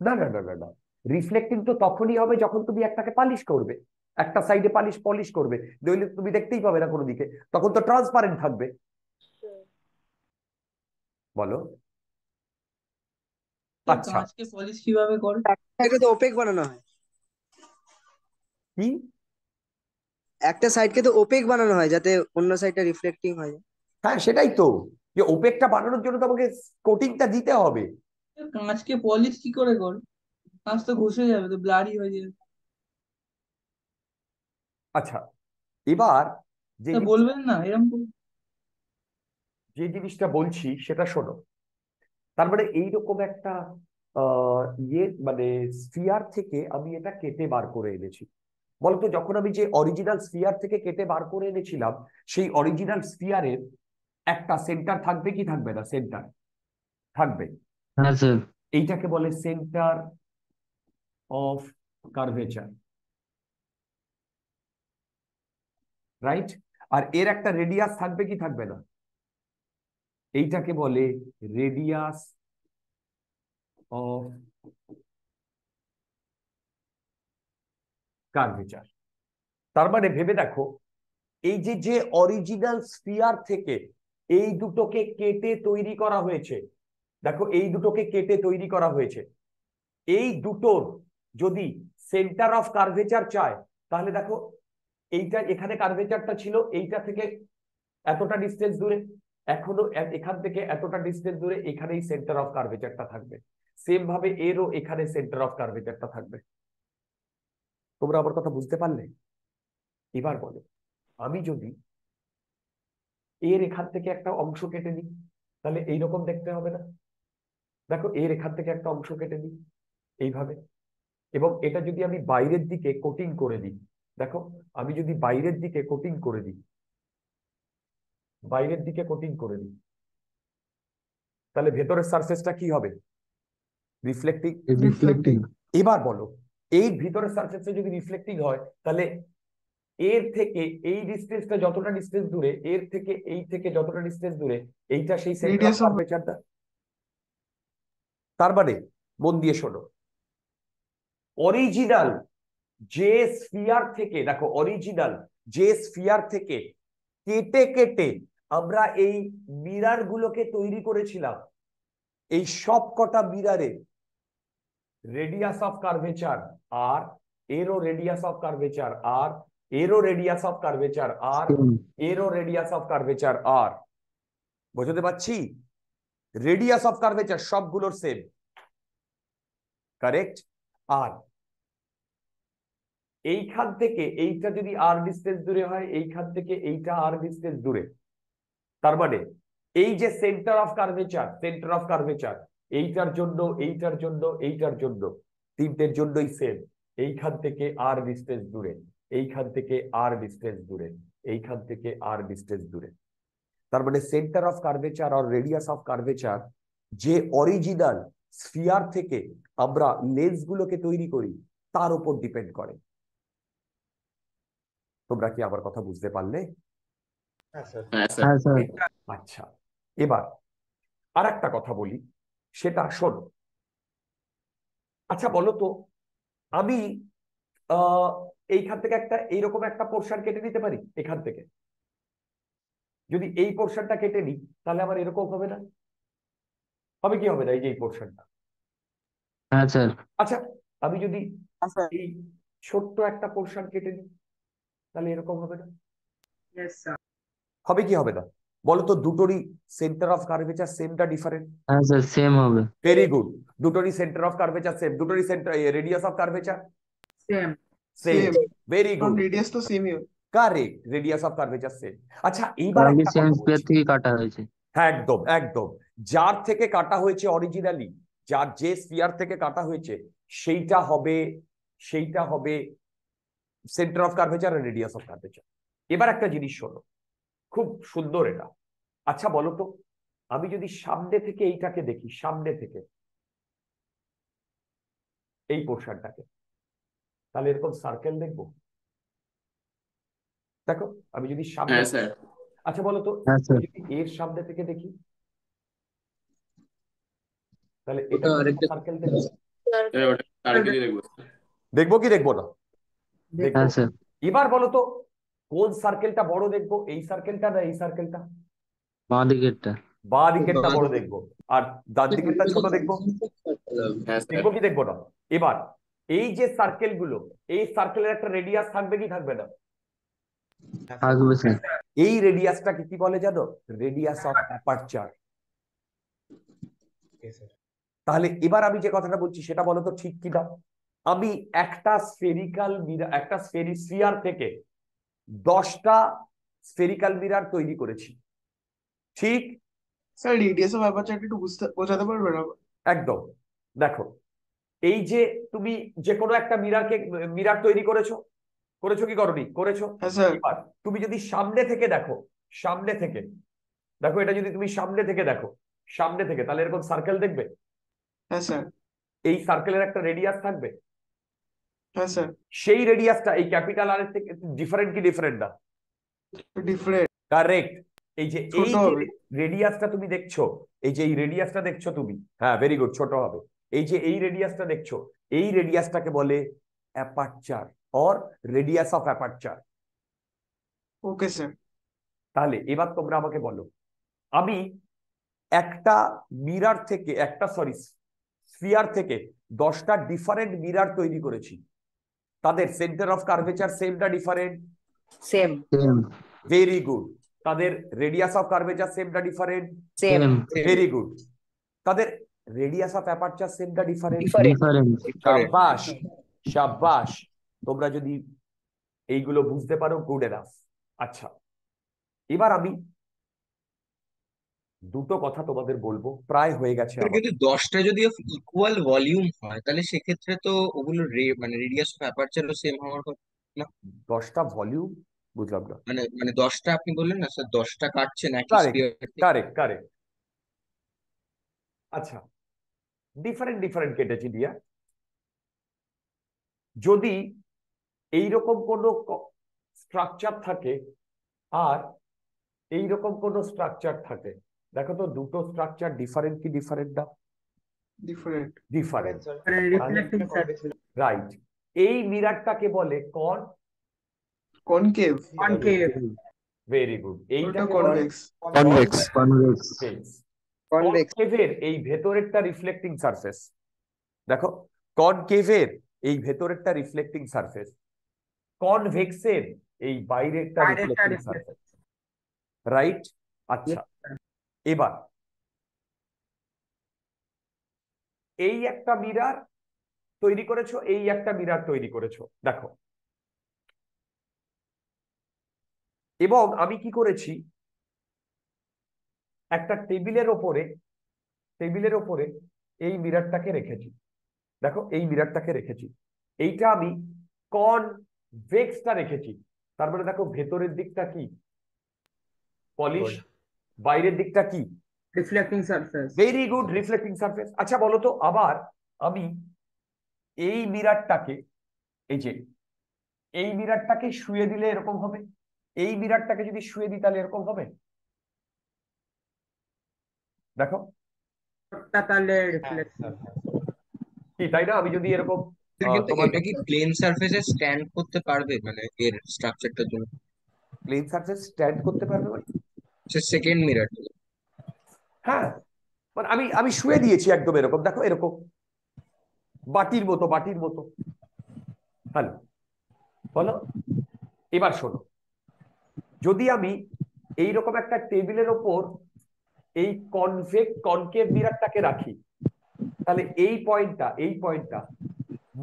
Speaker 1: না না না না রিফ্লেক্টিং তো তখনই হবে যখন তুমি একটাকে পালিশ করবে একটা সাইডে পালিশ পলিশ করবে নইলে তুমি দেখতেই পাবে না কোনো দিকে তখন তো ট্রান্সপারেন্ট থাকবে বলো আচ্ছা
Speaker 3: আজকে পলিশ কিভাবে করে এটা তো ওপেক
Speaker 1: বানানো হয়
Speaker 4: কি একটা সাইডকে তো ওপেক বানানো হয় যাতে অন্য সাইডটা রিফ্লেক্টিং
Speaker 1: হয় হ্যাঁ সেটাই তো যে ওপেকটা বানানোর জন্য তোমাকে কোটিংটা দিতে হবে
Speaker 3: আজকে পলিশ কি করে করে কাজ তো ঘষে যাবে তো ব্লারি হয়ে যাবে
Speaker 1: আচ্ছা এবার যে বলবেন না এরকম যে জিনিসটা বলছি সেটা শোনো তারপরে মানে এইরকম একটা ইয়ে মানে স্ফিয়ার থেকে আমি এটা কেটে বার করে এনেছি বলতো যখন আমি যে অরিজিনাল স্ফিয়ার থেকে কেটে বার করে এনেছিলাম সেই অরিজিনাল স্ফিয়ারের একটা সেন্টার থাকবে কি থাকবে না সেন্টার থাকবে হ্যাঁ, এইটাকে বলে সেন্টার of curvature রাইট আর এর একটা রেডিয়াস থাকবে কি থাকবে না এইটাকে বলে রেডিয়াস অফ কার্ভেচার তার মানে ভেবে দেখো এই যে যে অরিজিনাল স্পিয়ার থেকে এই দুটোকে কেটে তৈরি করা হয়েছে দেখো এই দুটোকে কেটে তৈরি করা হয়েছে এই দুটোর যদি সেন্টার অফ কার্ভেচার চায় তাহলে দেখো এইটা এখানে কার্ভেচারটা ছিল এইটা থেকে এতটা ডিস্টেন্স দূরে এখনো এখান থেকে এতটা ডিস্টেন্স দূরে এখানেই সেন্টার অফ কার্ভেচারটা থাকবে সেম ভাবে এরও এখানে সেন্টার অফ কার্ভেচারটা থাকবে তোমরা আমার কথা বুঝতে পারলে এবার বলো আমি যদি এর এখান থেকে একটা অংশ কেটে নিই তাহলে এইরকম দেখতে হবে না দেখো এর এখান থেকে একটা অংশ কেটে নিই এইভাবে এবং এটা যদি আমি বাইরের দিকে কোটিং করে দিই দেখো আমি যদি বাইরের দিকে কোটিং করে দিই বাইরের দিকে কোটিং করে দিই তাহলে ভেতরের সারফেসটা কি হবে রিফ্লেক্টিং রিফ্লেক্টিং এবার বলো এই ভিতরের সারফেসে যদি রিফ্লেক্টিং হয় তাহলে এর থেকে এই ডিসটেন্সটা যতটা ডিসটেন্স দূরে এর থেকে এই থেকে যতটা ডিসটেন্স দূরে এইটা সেই সেন্টার তার মানে মন দিয়ে শোনো অরিজিনাল যে স্ফিয়ার থেকে দেখো অরিজিনাল যে স্ফিয়ার থেকে কেটে কেটে আমরা এই মিরার গুলোকে তৈরি করেছিলাম এই সব কটা মিরারে রেডিয়াস অফ কার্ভেচার আর এরও রেডিয়াস অফ কার্ভেচার আর এরও রেডিয়াস অফ কার্ভেচার আর এরও রেডিয়াস অফ কার্ভেচার আর বোঝাতে পারছি রেডিয়াস অফ কার্ভেচার সবগুলোর সেম কারেক্ট আর এই খাত থেকে এইটা যদি আর ডিস্টেন্স দূরে হয় এই খাত থেকে এইটা আর ডিস্টেন্স দূরে তার মানে এই যে centre of curvature centre of curvature এইটার জন্য এইটার জন্য এইটার জন্য তিনটের জন্যই সেম এইখান থেকে আর ডিস্টেন্স দূরে এইখান থেকে আর ডিস্টেন্স দূরে এইখান থেকে আর ডিস্টেন্স দূরে তার মানে সেন্টার অফ কার্ভেচার আর রেডিয়াস অফ কার্ভেচার যে অরিজিনাল স্ফিয়ার থেকে আমরা লেন্সগুলোকে তৈরি করি তার উপর ডিপেন্ড করে তোমরা কি আবার কথা বুঝতে পারলে
Speaker 4: হ্যাঁ, হ্যাঁ,
Speaker 1: হ্যাঁ, আচ্ছা এবার আর একটা কথা বলি সেটা শোনো আচ্ছা বলো তো আমি এইখান থেকে একটা এইরকম একটা পোর্শন কেটে নিতে পারি এখান থেকে যদি এই পোর্শনটা কেটে নিই তাহলে আমার এরকম হবে না হবে কি হবে না এই যে এই পোর্শনটা আচ্ছা আমি যদি এই ছোট্ট একটা
Speaker 4: পোর্শন কেটে নিই তাহলে এরকম হবে না
Speaker 1: হবে কি হবে না বলো তো দুটোরই সেন্টার অফ কার্ভেচার সেমটা ডিফারেন্ট
Speaker 2: হ্যাঁ স্যার সেম হবে
Speaker 1: ভেরি গুড দুটোরই সেন্টার অফ কার্ভেচার সেম দুটোরই centre radius of curvature same same very good radius তো সেমই correct radius of curvature same আচ্ছা এইবার আমি সেম
Speaker 2: স্কয়ার থেকে কাটা হয়েছে
Speaker 1: হ্যাঁ একদম একদম যার থেকে কাটা হয়েছে অরিজিনালি যার যে স্পিয়ার থেকে কাটা হয়েছে সেইটা হবে সেইটা হবে সেন্টার অফ কার্ভেচার আর রেডিয়াস অফ কার্ভেচার এবার একটা জিনিস শোনো খুব সুন্দর এটা আচ্ছা বলো তো আমি যদি সামনে থেকে এইটাকে দেখি সামনে থেকে এই পোর্শনটাকে তাহলে এরকম সার্কেল দেখবো দেখো আমি যদি সামনে হ্যাঁ, আচ্ছা বলো তো হ্যাঁ, যদি এর সামনে থেকে দেখি তাহলে এটা সার্কেল দেখবো হ্যাঁ, দেখবো কি দেখবো না এবার বলো তো কোন সার্কেলটা বড় দেখবো এই সার্কেলটা না এই সার্কেলটা বাঁ দিকেরটা বাঁ দিকেরটা বড় দেখবো আর ডান দিকেরটা ছোট দেখবো হ্যাঁ, দেখবো কি দেখবো না এবার এই যে সার্কেল গুলো এই সার্কেলের একটা রেডিয়াস থাকবে কি থাকবে না থাকবে এই রেডিয়াসটা কি বলে জানো রেডিয়াস অফ অ্যাপারচার তাহলে এবার আমি যে কথাটা বলছি সেটা বলো তো ঠিক কি না আমি একটা স্ফেরিক্যাল মিরার একটা স্ফেরিসিয়ার থেকে দশটা স্ফেরিক্যাল মিরার তৈরি করেছি ঠিক স্যার একদম দেখো এই যে তুমি যে কোনো একটা মিরারকে মিরার তৈরি করেছো করেছো কি করনি করেছো হ্যাঁ, তুমি যদি সামনে থেকে দেখো সামনে থেকে দেখো এটা যদি তুমি সামনে থেকে দেখো সামনে থেকে তাহলে এরকম সার্কেল দেখবে হ্যাঁ এই সার্কেলের একটা রেডিয়াস থাকবে সেই রেডিয়াসটা এই ক্যাপিটাল আর এর থেকে ডিফারেন্ট কি ডিফারেন্ট না ডিফারেন্ট কারেক্ট এই যে এই রেডিয়াসটা তুমি দেখছো এই যে এই রেডিয়াসটা দেখছো তুমি হ্যাঁ ভেরি গুড ছোট হবে এই যে এই রেডিয়াসটা দেখছো এই রেডিয়াসটাকে বলে aperture or radius of aperture okay sir তাহলে এবার তোমরা আমাকে বলো আমি একটা মিরার থেকে একটা সরি স্ফিয়ার থেকে দশটা ডিফারেন্ট মিরার তৈরি করেছি তাদের সেন্টার অফ কার্ভেচার সেম না ডিফারেন্ট সেম ভেরি গুড তাদের রেডিয়াস অফ কার্ভেচার সেম না ডিফারেন্ট সেম ভেরি গুড তাদের রেডিয়াস অফ অ্যাপারচার সেম না ডিফারেন্ট শাবাশ শাবাশ তোমরা যদি এইগুলো বুঝতে পারো গুড এনাফ আচ্ছা এবার আমি দুটো কথা তোমাদের বলবো প্রায় হয়ে গেছে
Speaker 3: কিন্তু দশটা যদি ইকুয়াল ভলিউম হয় তাহলে সেক্ষেত্রে তো ওগুলো রে মানে রেডিয়াস অফ অ্যাপারচারও সেম হওয়ার কথা
Speaker 1: না দশটা ভলিউম বুঝলাম না
Speaker 3: মানে মানে দশটা আপনি বললেন না স্যার দশটা কাটছেন একই কারেক্ট
Speaker 1: কারেক্ট আচ্ছা ডিফারেন্ট ডিফারেন্ট কেটেছি দিয়া যদি এইরকম কোন স্ট্রাকচার থাকে আর এইরকম কোনো স্ট্রাকচার থাকে দেখো তো দুটো স্ট্রাকচার ডিফারেন্ট কি ডিফারেন্ট না ডিফারেন্ট ডিফারেন্ট রাইট এই মিররটাকে বলে con concave concave very good এইটা কনভেক্স কনভেক্স কনভেক্স কনকেভের এই ভেতরেরটা রিফ্লেক্টিং সারফেস দেখো কনকেভের এই ভেতরেরটা রিফ্লেক্টিং সারফেস কনভেক্সের এই বাইরেরটা রিফ্লেক্টিং সারফেস রাইট আচ্ছা এবার এই একটা মিরার তৈরি করেছো এই একটা মিরার তৈরি করেছো দেখো এবং আমি কি করেছি একটা টেবিলের ওপরে টেবিলের ওপরে এই মিরারটাকে রেখেছি দেখো এই মিরারটাকে রেখেছি এইটা আমি ভেক্সটা রেখেছি তার মানে দেখো ভেতরের দিকটা কি পলিশ বাইরের দিকটা কি reflecting surface very good reflecting surface আচ্ছা বলো তো আবার আমি এই মিরারটাকে এই যে এই মিরারটাকে শুয়ে দিলে এরকম হবে এই মিরারটাকে যদি শুয়ে দিই তাহলে এরকম হবে দেখো
Speaker 3: কি তাই না আমি যদি এরকম এটা কি প্লেন সারফেসে স্ট্যান্ড করতে পারবে মানে এর স্ট্রাকচারটার জন্য
Speaker 1: প্লেন সারফেস স্ট্যান্ড করতে পারবে মানে সেকেন্ড মিরর হ্যাঁ মানে আমি আমি শুয়ে দিয়েছি একদম এরকম দেখো এরকম বাটির মতো বাটির মতো হ্যালো বলো এবার শোনো যদি আমি এই রকম একটা টেবিলের ওপর এই কনভেক কনকেভ মিরারটাকে রাখি তাহলে এই পয়েন্টটা এই পয়েন্টটা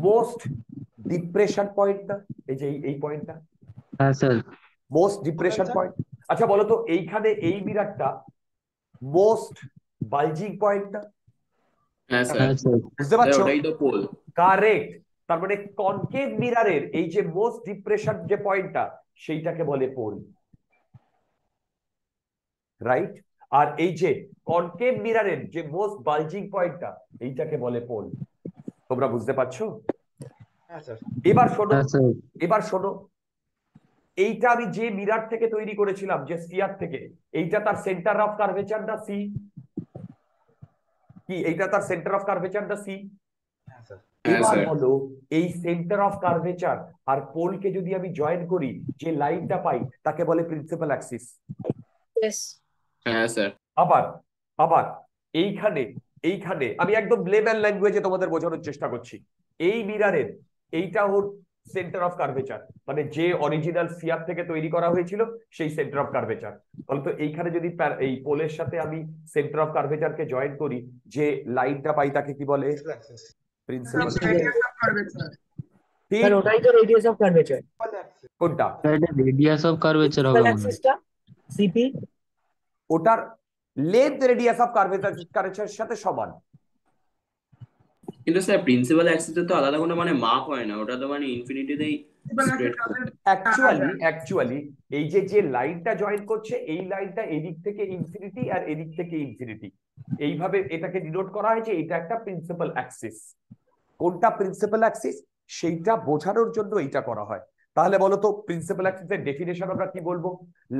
Speaker 1: মোস্ট ডিপ্রেশন পয়েন্ট না এই যে এই পয়েন্টটা হ্যাঁ স্যার মোস্ট ডিপ্রেশন পয়েন্ট আচ্ছা বলতো এইখানে এই মিরারটা মোস্ট বালজিং পয়েন্টটা বুঝতে পারছো কারেক্ট হ্যাঁ, তার মানে কনকেভ মিরারের এই যে মোস্ট ডিপ্রেশন যে পয়েন্টটা সেইটাকে বলে পোল রাইট আর এই যে কনকেভ মিরারের যে মোস্ট বালজিং পয়েন্টটা এইটাকে বলে পোল তোমরা বুঝতে পারছো হ্যাঁ, এবার শোনো হ্যাঁ, এবার শোনো এইটা আমি যে মিরার থেকে তৈরি করেছিলাম যে সিয়ার থেকে এইটা তার centre of curvature the C কি এইটা তার centre of curvature the C হলো এই সেন্টার অফ কার্ভেচার আর পোলকে যদি আমি জয়েন করি যে লাইনটা পাই তাকে বলে প্রিন্সিপাল অ্যাক্সিস স্যার আবার আবার এইখানে এইখানে আমি একদম লেভেল ল্যাঙ্গুয়েজে তোমাদের বোঝানোর চেষ্টা করছি এই মিরারের এইটা সেন্টার অফ কার্ভেচার মানে যে অরিজিনাল সিয়ার থেকে তৈরি করা হয়েছিল সেই সেন্টার অফ কার্ভেচার বলতো এইখানে যদি এই পোলের সাথে আমি সেন্টার অফ কার্ভেচারকে জয়েন করি যে লাইনটা পাই তাকে কি বলে ওটাই ওটার length radius of curvature curvature সাথে সমান কিন্তু স্যার প্রিন্সিপাল অ্যাক্সিসে তো আলাদা কোনো মানে মাপ হয় না ওটা তো মানে ইনফিনিটিতেই অ্যাকচুয়ালি অ্যাকচুয়ালি এই যে যে লাইনটা জয়েন করছে এই লাইনটা এদিক থেকে ইনফিনিটি আর এদিক থেকে ইনফিনিটি এইভাবে এটাকে ডিনোট করা হয়েছে এটা একটা প্রিন্সিপাল অ্যাক্সিস কোনটা প্রিন্সিপাল অ্যাক্সিস সেইটা বোঝানোর জন্য এইটা করা হয় তাহলে বলো তো প্রিন্সিপাল অ্যাক্সিসের ডেফিনেশন আমরা কি বলবো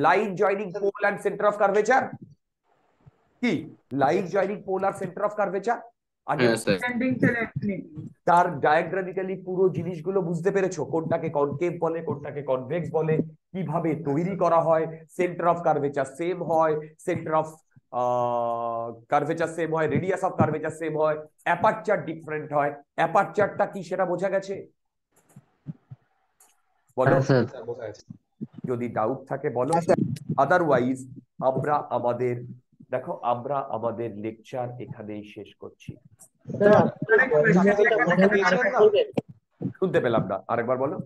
Speaker 1: line joining pole and centre of curvature কি লাইন জয়েনিং পোল আর সেন্টার অফ কার্ভেচার হ্যাঁ, তার ডায়াগ্রামিক্যালি পুরো জিনিসগুলো বুঝতে পেরেছো কোনটাকে কনকেভ বলে কোনটাকে কনভেক্স বলে কিভাবে তৈরি করা হয় সেন্টার অফ কার্ভেচার সেম হয় সেন্টার অফ কার্ভেচার সেম হয় রেডিয়াস অফ কার্ভেচার সেম হয় অ্যাপারচার ডিফারেন্ট হয় অ্যাপারচারটা কি সেটা বোঝা গেছে হ্যাঁ, যদি ডাউট থাকে বলো আদারওয়াইজ আমরা আমাদের দেখো আমরা আমাদের লেকচার এখানেই শেষ করছি শুনতে পেলাম না আরেকবার বলো